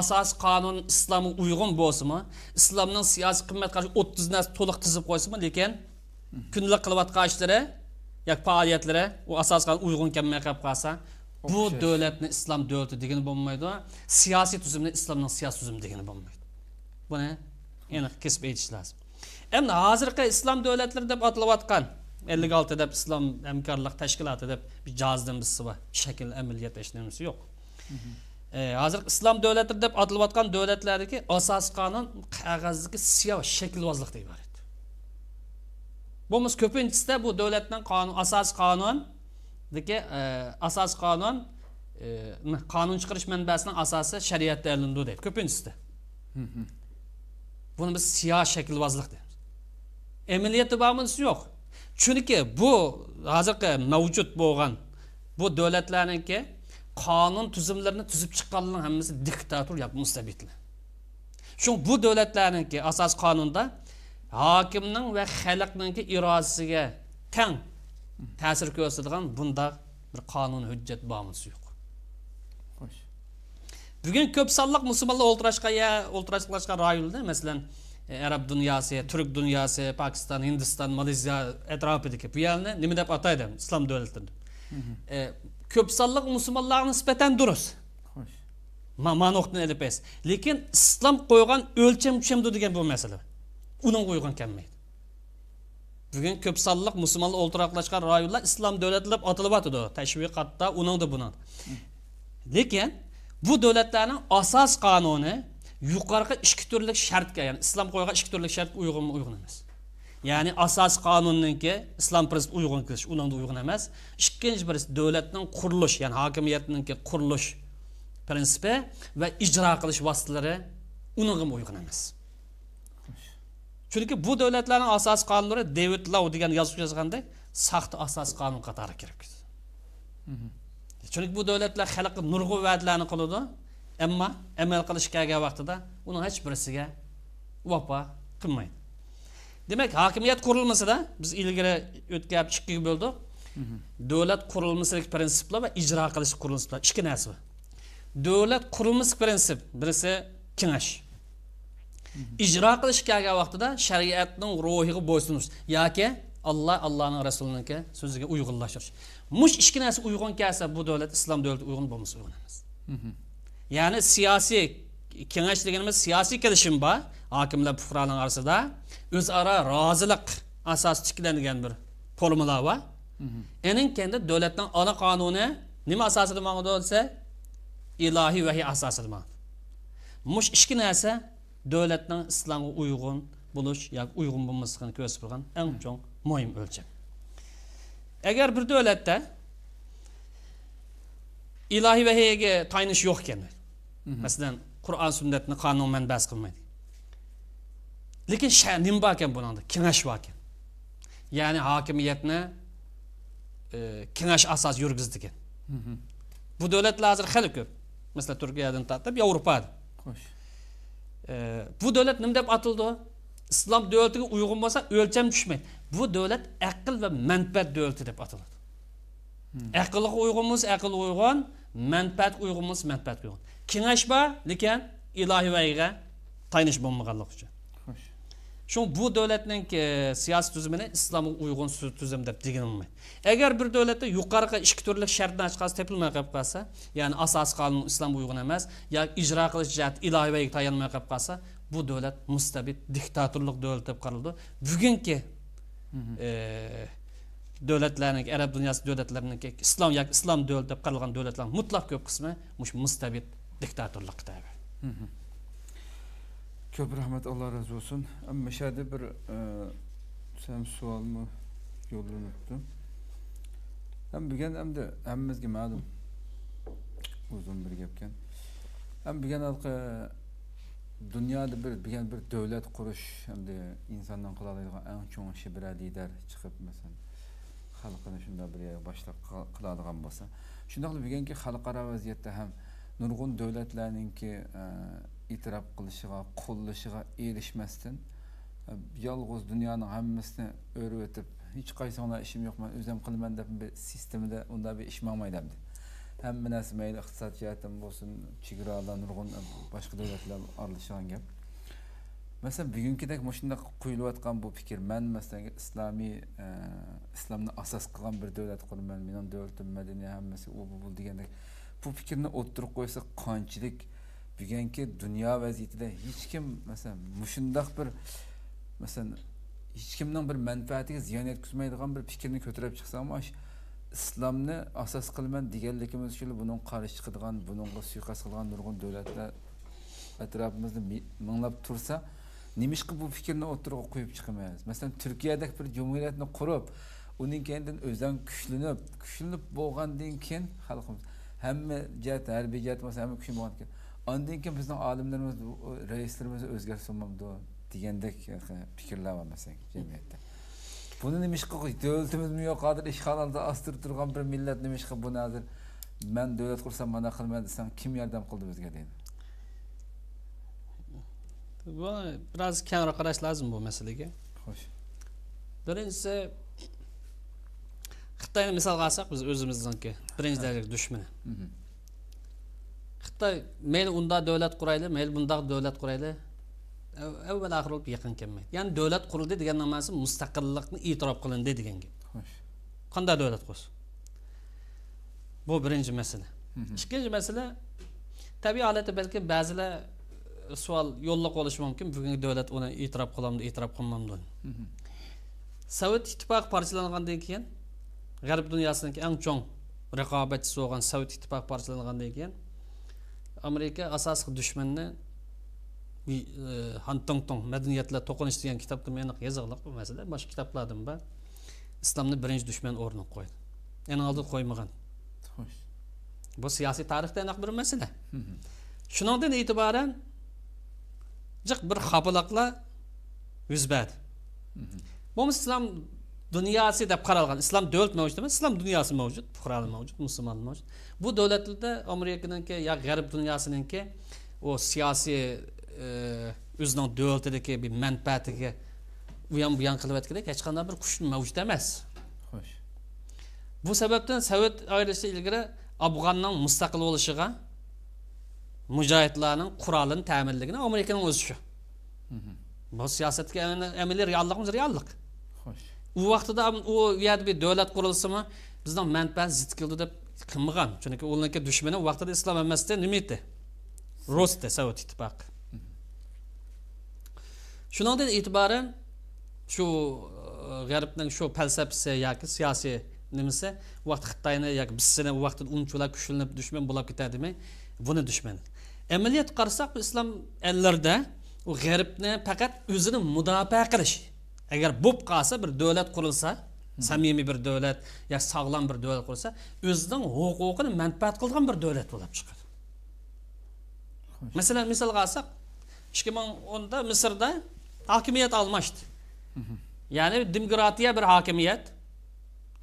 asos qonun islomga uyg'un bo'lsinmi islomning siyosiy qimmat qarshi o'ttiz narsa to'liq tizib qo'ysinmi lekin kunlik qilayotgan ishlari yoki faoliyatlari u asos qonun uyg'un kelmay qolib qolsa bu dövlətini İslam dövləti digini bulmaydı. Siyasi tüzümünü İslamdan siyasi tüzüm digini bulmaydı. Bu ne? Yani kesip eğitiş lazım. Hem de hazırki İslam dövlətleri de atlavatkan. 56 edip İslam emkarlık teşkilat edip bir cazdan bir var. Şekil, emeliyat eşlemesi yok. Hı Ee, hazır İslam dövlətleri de atlavatkan dövlətlerdeki asas kanun kağızdaki siyah şekilvazlıkta ibaret. Bu köpüncüsü de bu dövlətin kanun, asas kanun Deki e, asas qonun qonun e, chiqarish manbasining asosi shariatda ilindi deydi ko'pinchisida buni biz şekil vazlık deymiz amaliyati bormisi yok. Çünkü bu hozirgi mavjud bo'lgan bu devletlerin ki davlatlarniki qonun tuzumlarini tuzib chiqqanlarni hammasi yapmış mustabitlar Çünkü bu devletlerin ki davlatlarniki asos qonunda hokimning va xalqninki irodasiga teng ta'sir ko'rsatadigan bunda bir kanun qonun hujjat bomisi Bugün xo'sh bugun ko'p sonliq musulmonlar o'ltirashga o'ltirashqilashga royilda masalan arab dunyosi turk dunyosi pokiston hindiston malayziya atrofidagi bu yerni nima deb ataydi islom davlati ko'p sonliq musulmonlarga nisbatan durust xo'sh manoqni ilib lekin islom qo'ygan o'lcham tushimdi degan bu masala Onun qo'ygan kelmaydi bugun ko'p sonliq musulmonlar o'ltiroqlashgan rayonlar islom davlati deb otilyotidi tashviqotda uningdi buni lekin bu davlatlarning asos qonuni yuqorgi ikki turlik shartga ya'ni islom qo'ygan ikki turlik shartga uyg'unmi uyg'un emas ya'ni asos qonunninki islom prinsip uyg'un qilish uningda uyg'un emas ikkinchi birisi davlatning qurilish ya'ni hokimiyatninki qurilish prinsipi va ijro qilish vositalari uningga uyg'un emas chunki bu davlatlarning asosiy qonunlari devid lov degan yozuvchi yozganda saxta asosiy qonun qatori kirib ketdi mhm. chunki bu davlatlar xalqqa nurg'u va'dalarni qiladi ammo amal qilish kelgan vaqtida uni hech birisiga vafo qilmaydi demak hokimiyat qurilmasida biz ilgari o'tkazib ikkiga bo'ldik mhm. davlat qurilmasidagi prinsiplar va ijro qilish qurilmasi ikki narsa davlat qurilmasi prinsip birisi kengash ijro qilish kelgan şeriatın shariatni ruhiga bo'ysunish yoki alloh allohni rasuliniki so'ziga uyg'unlashtirish Muş ikki narsa uyg'un kelsa bu devlet İslam davlati uyg'un bo'lmasa uyg'un emas mhm. ya'ni siyosiy kengash deganimiz siyosiy kelishim bor hokimlar fuqarolar orasida o'zaro rozilik asas tiklangan bir formula bor mhm. ening kendi davlatdan ona qonuni nima asosida mana desa vehi asas asosida Muş ikki narsa dövlətinin İslam'a uygun buluş, ya uygun bulmasını göz bulan en çok mühim ölçem. Eğer bir dövlətdə ilahi vehiyeye tayınış yok iken, mesela Kur'an sünnetini kanun mənbəz kılmaydı. Lekin şenim varken bunanda, kineş varken. Yani hakimiyetine e, kineş asas yürgüzdüken. Bu dövlətlə hazır xəli köp. Mesela Türkiye'den tatlı bir Avrupa'da. Hoş. e, bu davlat nima deb atildi islom davlatiga uyg'un bo'lsa o'lcham tushmaydi bu davlat aql va manfaat davlati deb ataladi hmm. aqlga uyg'un bo'lsa aql uyg'un manfaat uyg'un bo'lsa manfaat uyg'un kengash bor lekin ilohi vayiga tayinish bo'lmaganligi uchun Şun bu devletin e, siyasi tüzümüne İslam'a uygun tüzüm deb diginilmey. Eğer bir devlette yukarıda iki türlü şartdan çıkarsa tepilmeye kapı kalsa, yani asas kanun İslam'a uygun emez, ya icra kılıç cihat ilahiye tayanmaya kapı kalsa, bu devlet mustabit, diktatörlük devlet deb karıldı. Bugünkü e, devletlerin arab dunyosi davlatlarininki İslam yoki islom davlat deb qaralgan davlatlar mutlaq ko'p qismi mush mustabid diktatorlikda ko'p rahmat alloh olsun. Ammo mishada bir e, sam savolmi yo'llanibdi ham bilgan hamda hammamizga ma'lum o'zim bir gap ekan ham gün halqa dunyoda bir bilgan bir davlat qurish hamda insondan qiloladigan eng cho'ng ishi bir lider chiqib masalan xalqini şunda bir boshlab qiladigan bo'lsa shundoq bilganki xalqaro vaziyatda ham nurg'un davlatlarninki e, e'tirof qilishiga qo'llashiga erishmasdan e, yolg'iz dunyoni hammasini o'rib o'tib hech qaysinglar ishim yo'q man o'zim qilaman deb bir sistemida unday bir ish bo'lmaydi hamma narsa mayli iqtisod jihatdan bo'lsin chegaralar nurg'un e, boshqa davlatlar oralashgan gap masalan bugungidek mana shunday quyilayotgan bu fikr man masalan islomiy e, islomni asos qilgan bir davlat quraman meni davlatim madaniy hammasi u bu degandek bu fikrni o'ttirib qo'ysa qanchalik bugungi dunyo vaziyatida hech kim masalan mushundoq bir masalan hech kimning bir manfaatiga ziyon yetkazmaydigan bir fikrni ko'tarib chiqsam islomni asos qilaman deganligimiz uchun buning qarshi chiqadigan bunga suiqasd qilgan nurg'un davlatlar atrofimizda minglab tursa nimishqa bu fikrni o'tirg'a qo'yib chiqamiz masalan turkiyadek bir jumuriyatni qurib uning keyindan o'zidan kuchlanib kuchlanib bo'lgandan keyin xalqimiz hamma jihat harbiy jihat bo'lsa hamma kuchli bo'lgan undan keyin bizni olimlarimiz raislarimiz o'zgarsin bo'lmadi degandek fikrlar bor masalan jamiyatda buni nima ish qilib davlatimizni yo'q hozir ishxonada ostirib turgan bir millat nima ish qilib buni hozir man davlat qursam mana qilman desam kim yordam qildi bizga deydi buni biroz kengroq qarash lozim bu masalaga xo'sh birinchisi xitoyni misolga olsak biz o'zimizniki birinchi darajali dushmani xitoy mayli unda davlat quraylik mayli bundoq davlat quraylik avval oxir bo'lib yaqin kelmaydi ya'ni davlat qurildi degan nimasi mustaqillikni e'tirof qilindi degan gap qanday davlat qursin bu birinchi masala ikkinchi masala tabiiy holatda balki ba'zilar e, savol yo'lliq qolishi mumkin bugungi davlat uni e'tirof qilamdi e'tirof qilmamdi sovet ittifoqi parchalangandan keyin g'arb dunyosidagi eng chong raqobatchisi bo'lgan sovet ittifoqi parchalangandan keyin amerika asosiy dushmanni e, hantongtong madaniyatlar to'qinish degan kitobni men aniq bu bo'lmasada boshqa kitoblardan bor islomni birinchi dushman o'rniga qo'ydi eng oldin qo'ymagan xo'sh bu siyosiy tarixda aniq bir masala shundan e'tiboran jiq bir xapaloqlar yuz berdi bo'lmasa islom dünyası da qaralgan islom davlat mavjud emas islom dunyosi mavjud fuqarolar mavjud musulmon mavjud bu davlatlarda amerikaninki ki g'arb dunyosiniki u siyosiy o'zining e, davlatidagi bir manfaatiga u ham bu ham qilayotgandek ki qanday bir kuşun mevcut demez. xo'sh bu sebepten sovet ayrilishidan ilgari afg'onning mustaqil bo'lishiga mujohidlarning qurolini ta'minligini amerikaning o'zi shu bu siyosatga amaliyat realligimiz reallik u vaqtida o yerde bir devlet davlat qurilsimi bizni manfaat zid keldi deb ki düşmanı o dushmani vaqtida islom emasda nima edi rus edi sovet ittifoqi shundan e'tiboran shu e, g'arbning shu falsafasi yoki siyosiy nimasi vaqt xitoyni yoki bizni vaqtida unchalar kuchlanib dushman bo'lib ketadimi buni dushman amaliyot qarasak bu İslam ellerde o g'arbni faqat o'zini mudofaa qilish agar bo'lib qolsa bir davlat qurilsa samimiy bir davlat yo sog'lom bir davlat qurilsa o'zining huquqini manfaat qilgan bir davlat bo'lib chiqadi masalan misolga olsak ikki ming o'nda misrda hokimiyat almashdi ya'ni demokratiya bir hokimiyat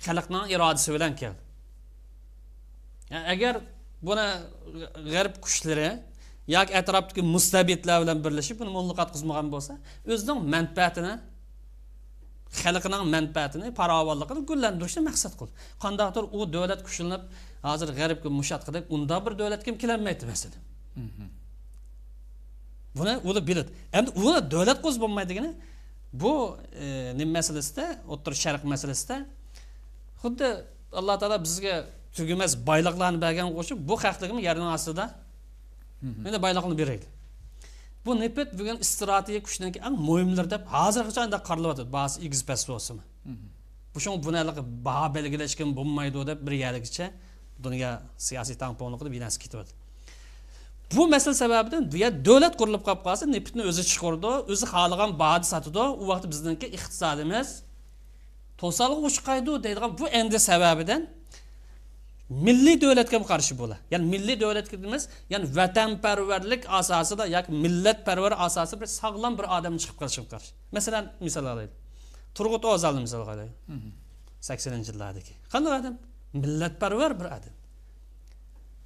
xalqning irodasi bilan keldi yani agar buni g'arb kuchlari yoki atrofdagi mustabidlar bilan birlashib buni muloqot qilmagan bo'lsa o'zining manfaatini xalqining manfaatini farovonligini gullantirishni maqsad qil qandaqdir u davlat kushlanib hozir g'arbga mushat qildik unda bir davlat kim kelolmaydi masalan mhm. buni uli biladi endi uni davlat qo'zib bo'lmaydigini bu e, nima masalasida o'ttir sharq masalasida xuddi alloh taolo bizga tugamas boyliqlarni bergan qo'shib bu haqligimi yerning ostida mhm. endi boyliqni beraylik bu nipet bugun istiraatiga kuchniki eng muhimdir deb hozirgacha unda qaralyapti ba'zi egiz past bo'lsin bu shun buni baho belgilashga bo'lmaydi deb birgalikcha dunyo siyosiy tamponlik qilib binasi ketyapti bu masala sababidan davlat qurilib qolib qolsa nipitni o'zi chiqurdi o'zi xohlagan bahoni sotadi u vaqt bizniki iqtisodimiz to'salg'a uchqaydi deydigan bu endi sababidan milli dövlətə qarşı bola. Yəni milli dövlət dedimiz, yəni vətənpərvərlik əsası da, yəni millətpərvər əsası bir sağlam bir adam çıxıb qarşı qarşı. Məsələn, misal alayım. Turğut Özalını misal alayım. 80-ci illərdəki. Qanday adam? Millətpərvər bir adam.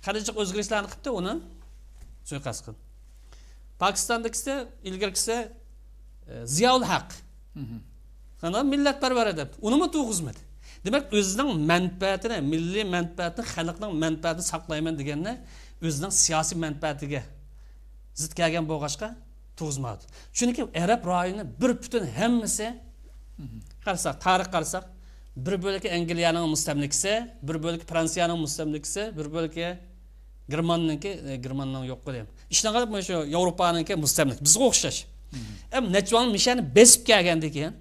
Xaricik özgürlüklərini qıpdı onu suiqas qın. Pakistandakisi ilgirkisi e, Ziyaul Haq. Qanday millətpərvər adam. Onu mu tuğuzmadı? demak o'zining manfaatini milliy manfaatni xalqning manfaatini saqlayman deganni o'zining siyosiy manfaatiga zid kelgan bo'lg'achqa tug'izmadi chunki arab rayoni bir butun hammasi qarasak tarix qarasak bir bo'lak angliyaning mustamlikisi bir bo'lak fransiyaning mustamlikisi bir bo'lak germanniki e, germandan yo'q qilib ishnaqa mana shu yevropaniki mustamlik bizga o'xshash nechon mishani besib kelgandan keyin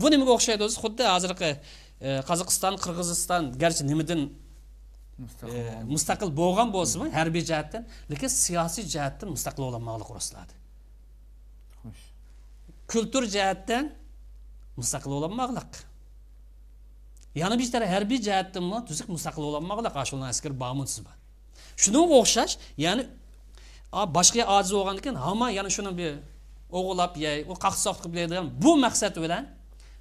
bu nimaga o'xshaydi o'zi xuddi hozirgi Kazakistan, ee, Kırgızistan, gerçi Qozog'iston, Qirg'iziston garchi nimadan mustaqil her bir harbiy jihatdan, siyasi siyosiy müstakil olan bo'lolmoqlik rostladi. Kültür Kultur müstakil olan bo'lolmoqlik. Yani bir her taraf harbiy jihatdanmi müstakil olan bo'lolmoqlik ashulni askar bağımsız mı? Şunu o'xshash, ya'ni başka bir bo'lgan ekan, hamma yani shuni bir oğulap yey, o qaqsoq bile biladigan bu maksat bilan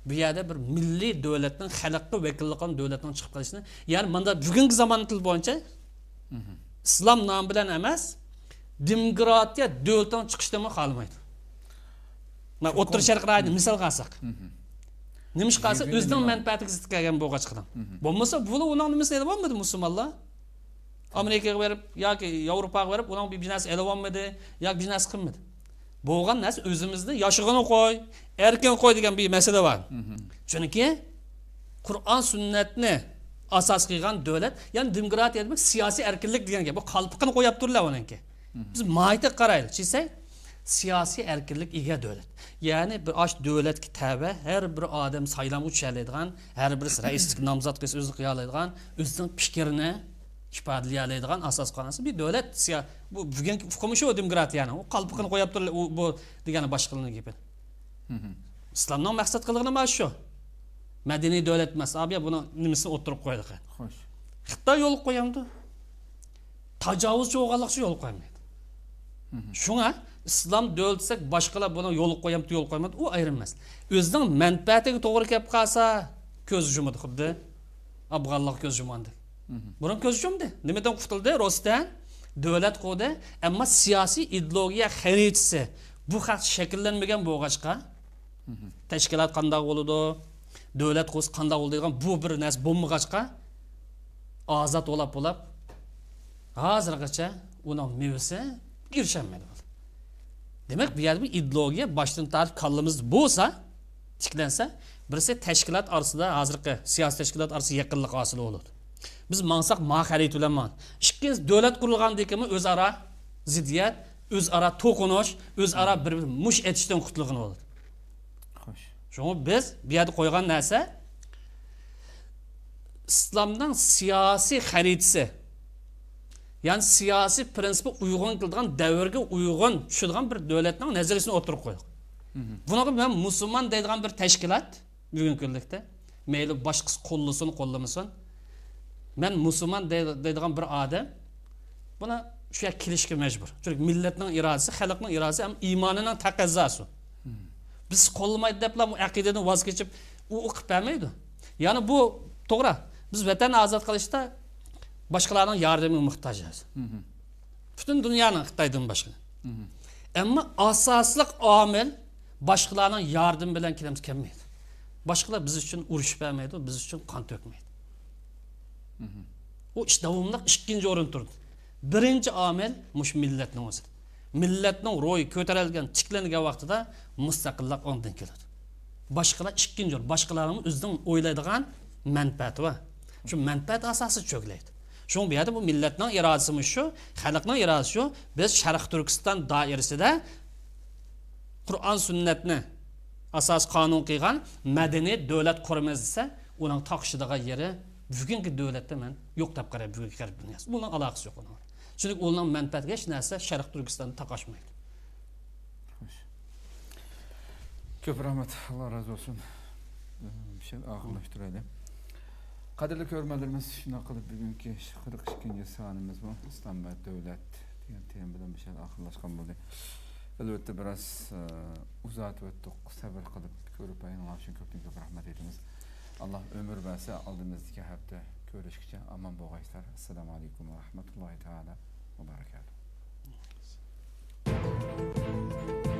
bu yerda bir milliy davlatning xalqqa vakillik qilgan davlatning chiqib qolishini ya'ni manda bugungi zamon til bo'yicha islom nomi bilan emas demokratiya davlatdan chiqishdimi xohlamaydi mana o'tir sharq misol qilsak nima qilsa o'zining manfaatiga zid kelgan bo'lg'achqidan bo'lmasa buni uning nimasi edi olmadi musulmonlar amerikaga berib yoki yevropaga berib uning biznesi edi olmadi yoki biznes qilmadi bo'lgan narsa o'zimizni yoshig'ini qo'y erkin qo'y degan bir masala bor mhm. chunki qur'on sunnatni asos qilgan davlat ya'ni demokratiya demak siyosiy erkinlik degan gap bu qalpiqini qo'yib uniki mhm. biz mayta qaraylik chisak siyosiy erkinlik ega davlat ya'ni bir osh davlatga tavba har bir odam saylamga tushaladigan har bir raislik nomzod qilsa o'zi qiyoladigan oladigan fikrini asos asosxonasi bu davlat bu bugun hukmi shu demokratiyani u qalpiqini qo'yib turib u bu degani boshqa gapi islomdan maqsad qilgani mana shu madaniy davlat emas abiya buni nimasi o'tirib qo'ydi xo'sh xitoy yo'l qo'yamdi tajovuzchi bo'lganliqcha yo'l qo'ymaydi shunga islom davlat desak boshqalar buni yo'l qo'yamdi yo'l qo'ymaydi u ayrim emas o'zining manfaatiga to'g'ri kelib qolsa ko'z yumadi xuddi afg'onlar ko'z yumandek buni ham ko'z nimadan qutuldi rostdan davlat quvdi ammo siyosiy ideologiya xaritasi bu xalq shakllanmagan bo'lg'achqa tashkilot qandoq bo'ladi davlat qo'z qandoq bo'ldi degan bu bir narsa bo'lmag'achqa ozod bo'lab bo'lab hozirgacha uni mevasi erishaolmaydi demak bu yerda ideologiya boshdan tortib kallamiz bo'lsa tiklansa birisi tashkilot orasida hozirgi siyosiy tashkilot orasida yaqinlik hosil bo'ladi biz mansak mahalliyet ulamman. İkkinchisi davlat qurilgandan keyin o'zaro ziddiyat, o'zaro to'qinish, o'zaro bir bir mush etishdan qutulgan bo'ladi. Xo'sh. Shunga biz bir yerda qo'ygan narsa İslamdan siyasi xaritasi. Ya'ni siyasi prinsipga uyg'un qiladigan davrga uyg'un tushadigan bir davlatning nazariyasini o'tirib qo'ydik. Bunaqa ben Müslüman dediğim bir teşkilat bugungi kunlikda mayli başkası qo'llasin, qo'llamasin, ben Müslüman deydigan bir odam buni shu yerga kelishga majbur chunki millatning irodasi xalqning irodasi ham iymonining taqozosi biz qo'llamaydi deblab u aqidadan voz kechib u ya'ni bu doğru. biz azat vatanni ozod yardımı boshqalarning yordamiga muhtojmiz butun dunyoni xitoydan boshqa ammo asosliq omil boshqalarning yordami bilan kelamiz kelmaydi Başkalar biz için urush bermaydi biz için qon to'kmaydi u ish davomliq ikkinchi o'rinda turdi birinchi omil mush millatning o'zi millatning ro'yi ko'tarilgan tiklangan vaqtida mustaqillik ondan keladi boshqalar ikkinchi o'rin boshqalarni o'zidan o'ylaydigan manfaati va shu manfaat asosi cho'klaydi shu bu bu millatning irodasimiz shu xalqning irodasi shu biz sharq turkiston doirasida qur'on sunnatni asos qonun qilgan madaniy davlat quramiz desa uning toqishidagi yeri bugünkü dövlətdə mən yox tap qara bugünkü qərb dünyası. Bununla əlaqəsi yox onun. Çünki onunla mənfəət heç nəsə Şərq Türkistanı taqaşmaydı. Çox rəhmət, Allah razı olsun. Bir şey axırlaşdırayım. Qadirli görmələrimiz şuna qılıb bugünkü 42-ci sanimiz bu. İslam və dövlət deyən tema bilan bir şey axırlaşqan oldu. Əlbəttə biraz e, uzatıb ötdük, səbir qılıb görüb ayınlar üçün köpdən-köp rəhmət ediniz. Allah ömür verse aldığımızdaki hafta görüşükçe aman boğaçlar. Esselamu Aleyküm ve Rahmetullahi Teala ve Berekatuhu.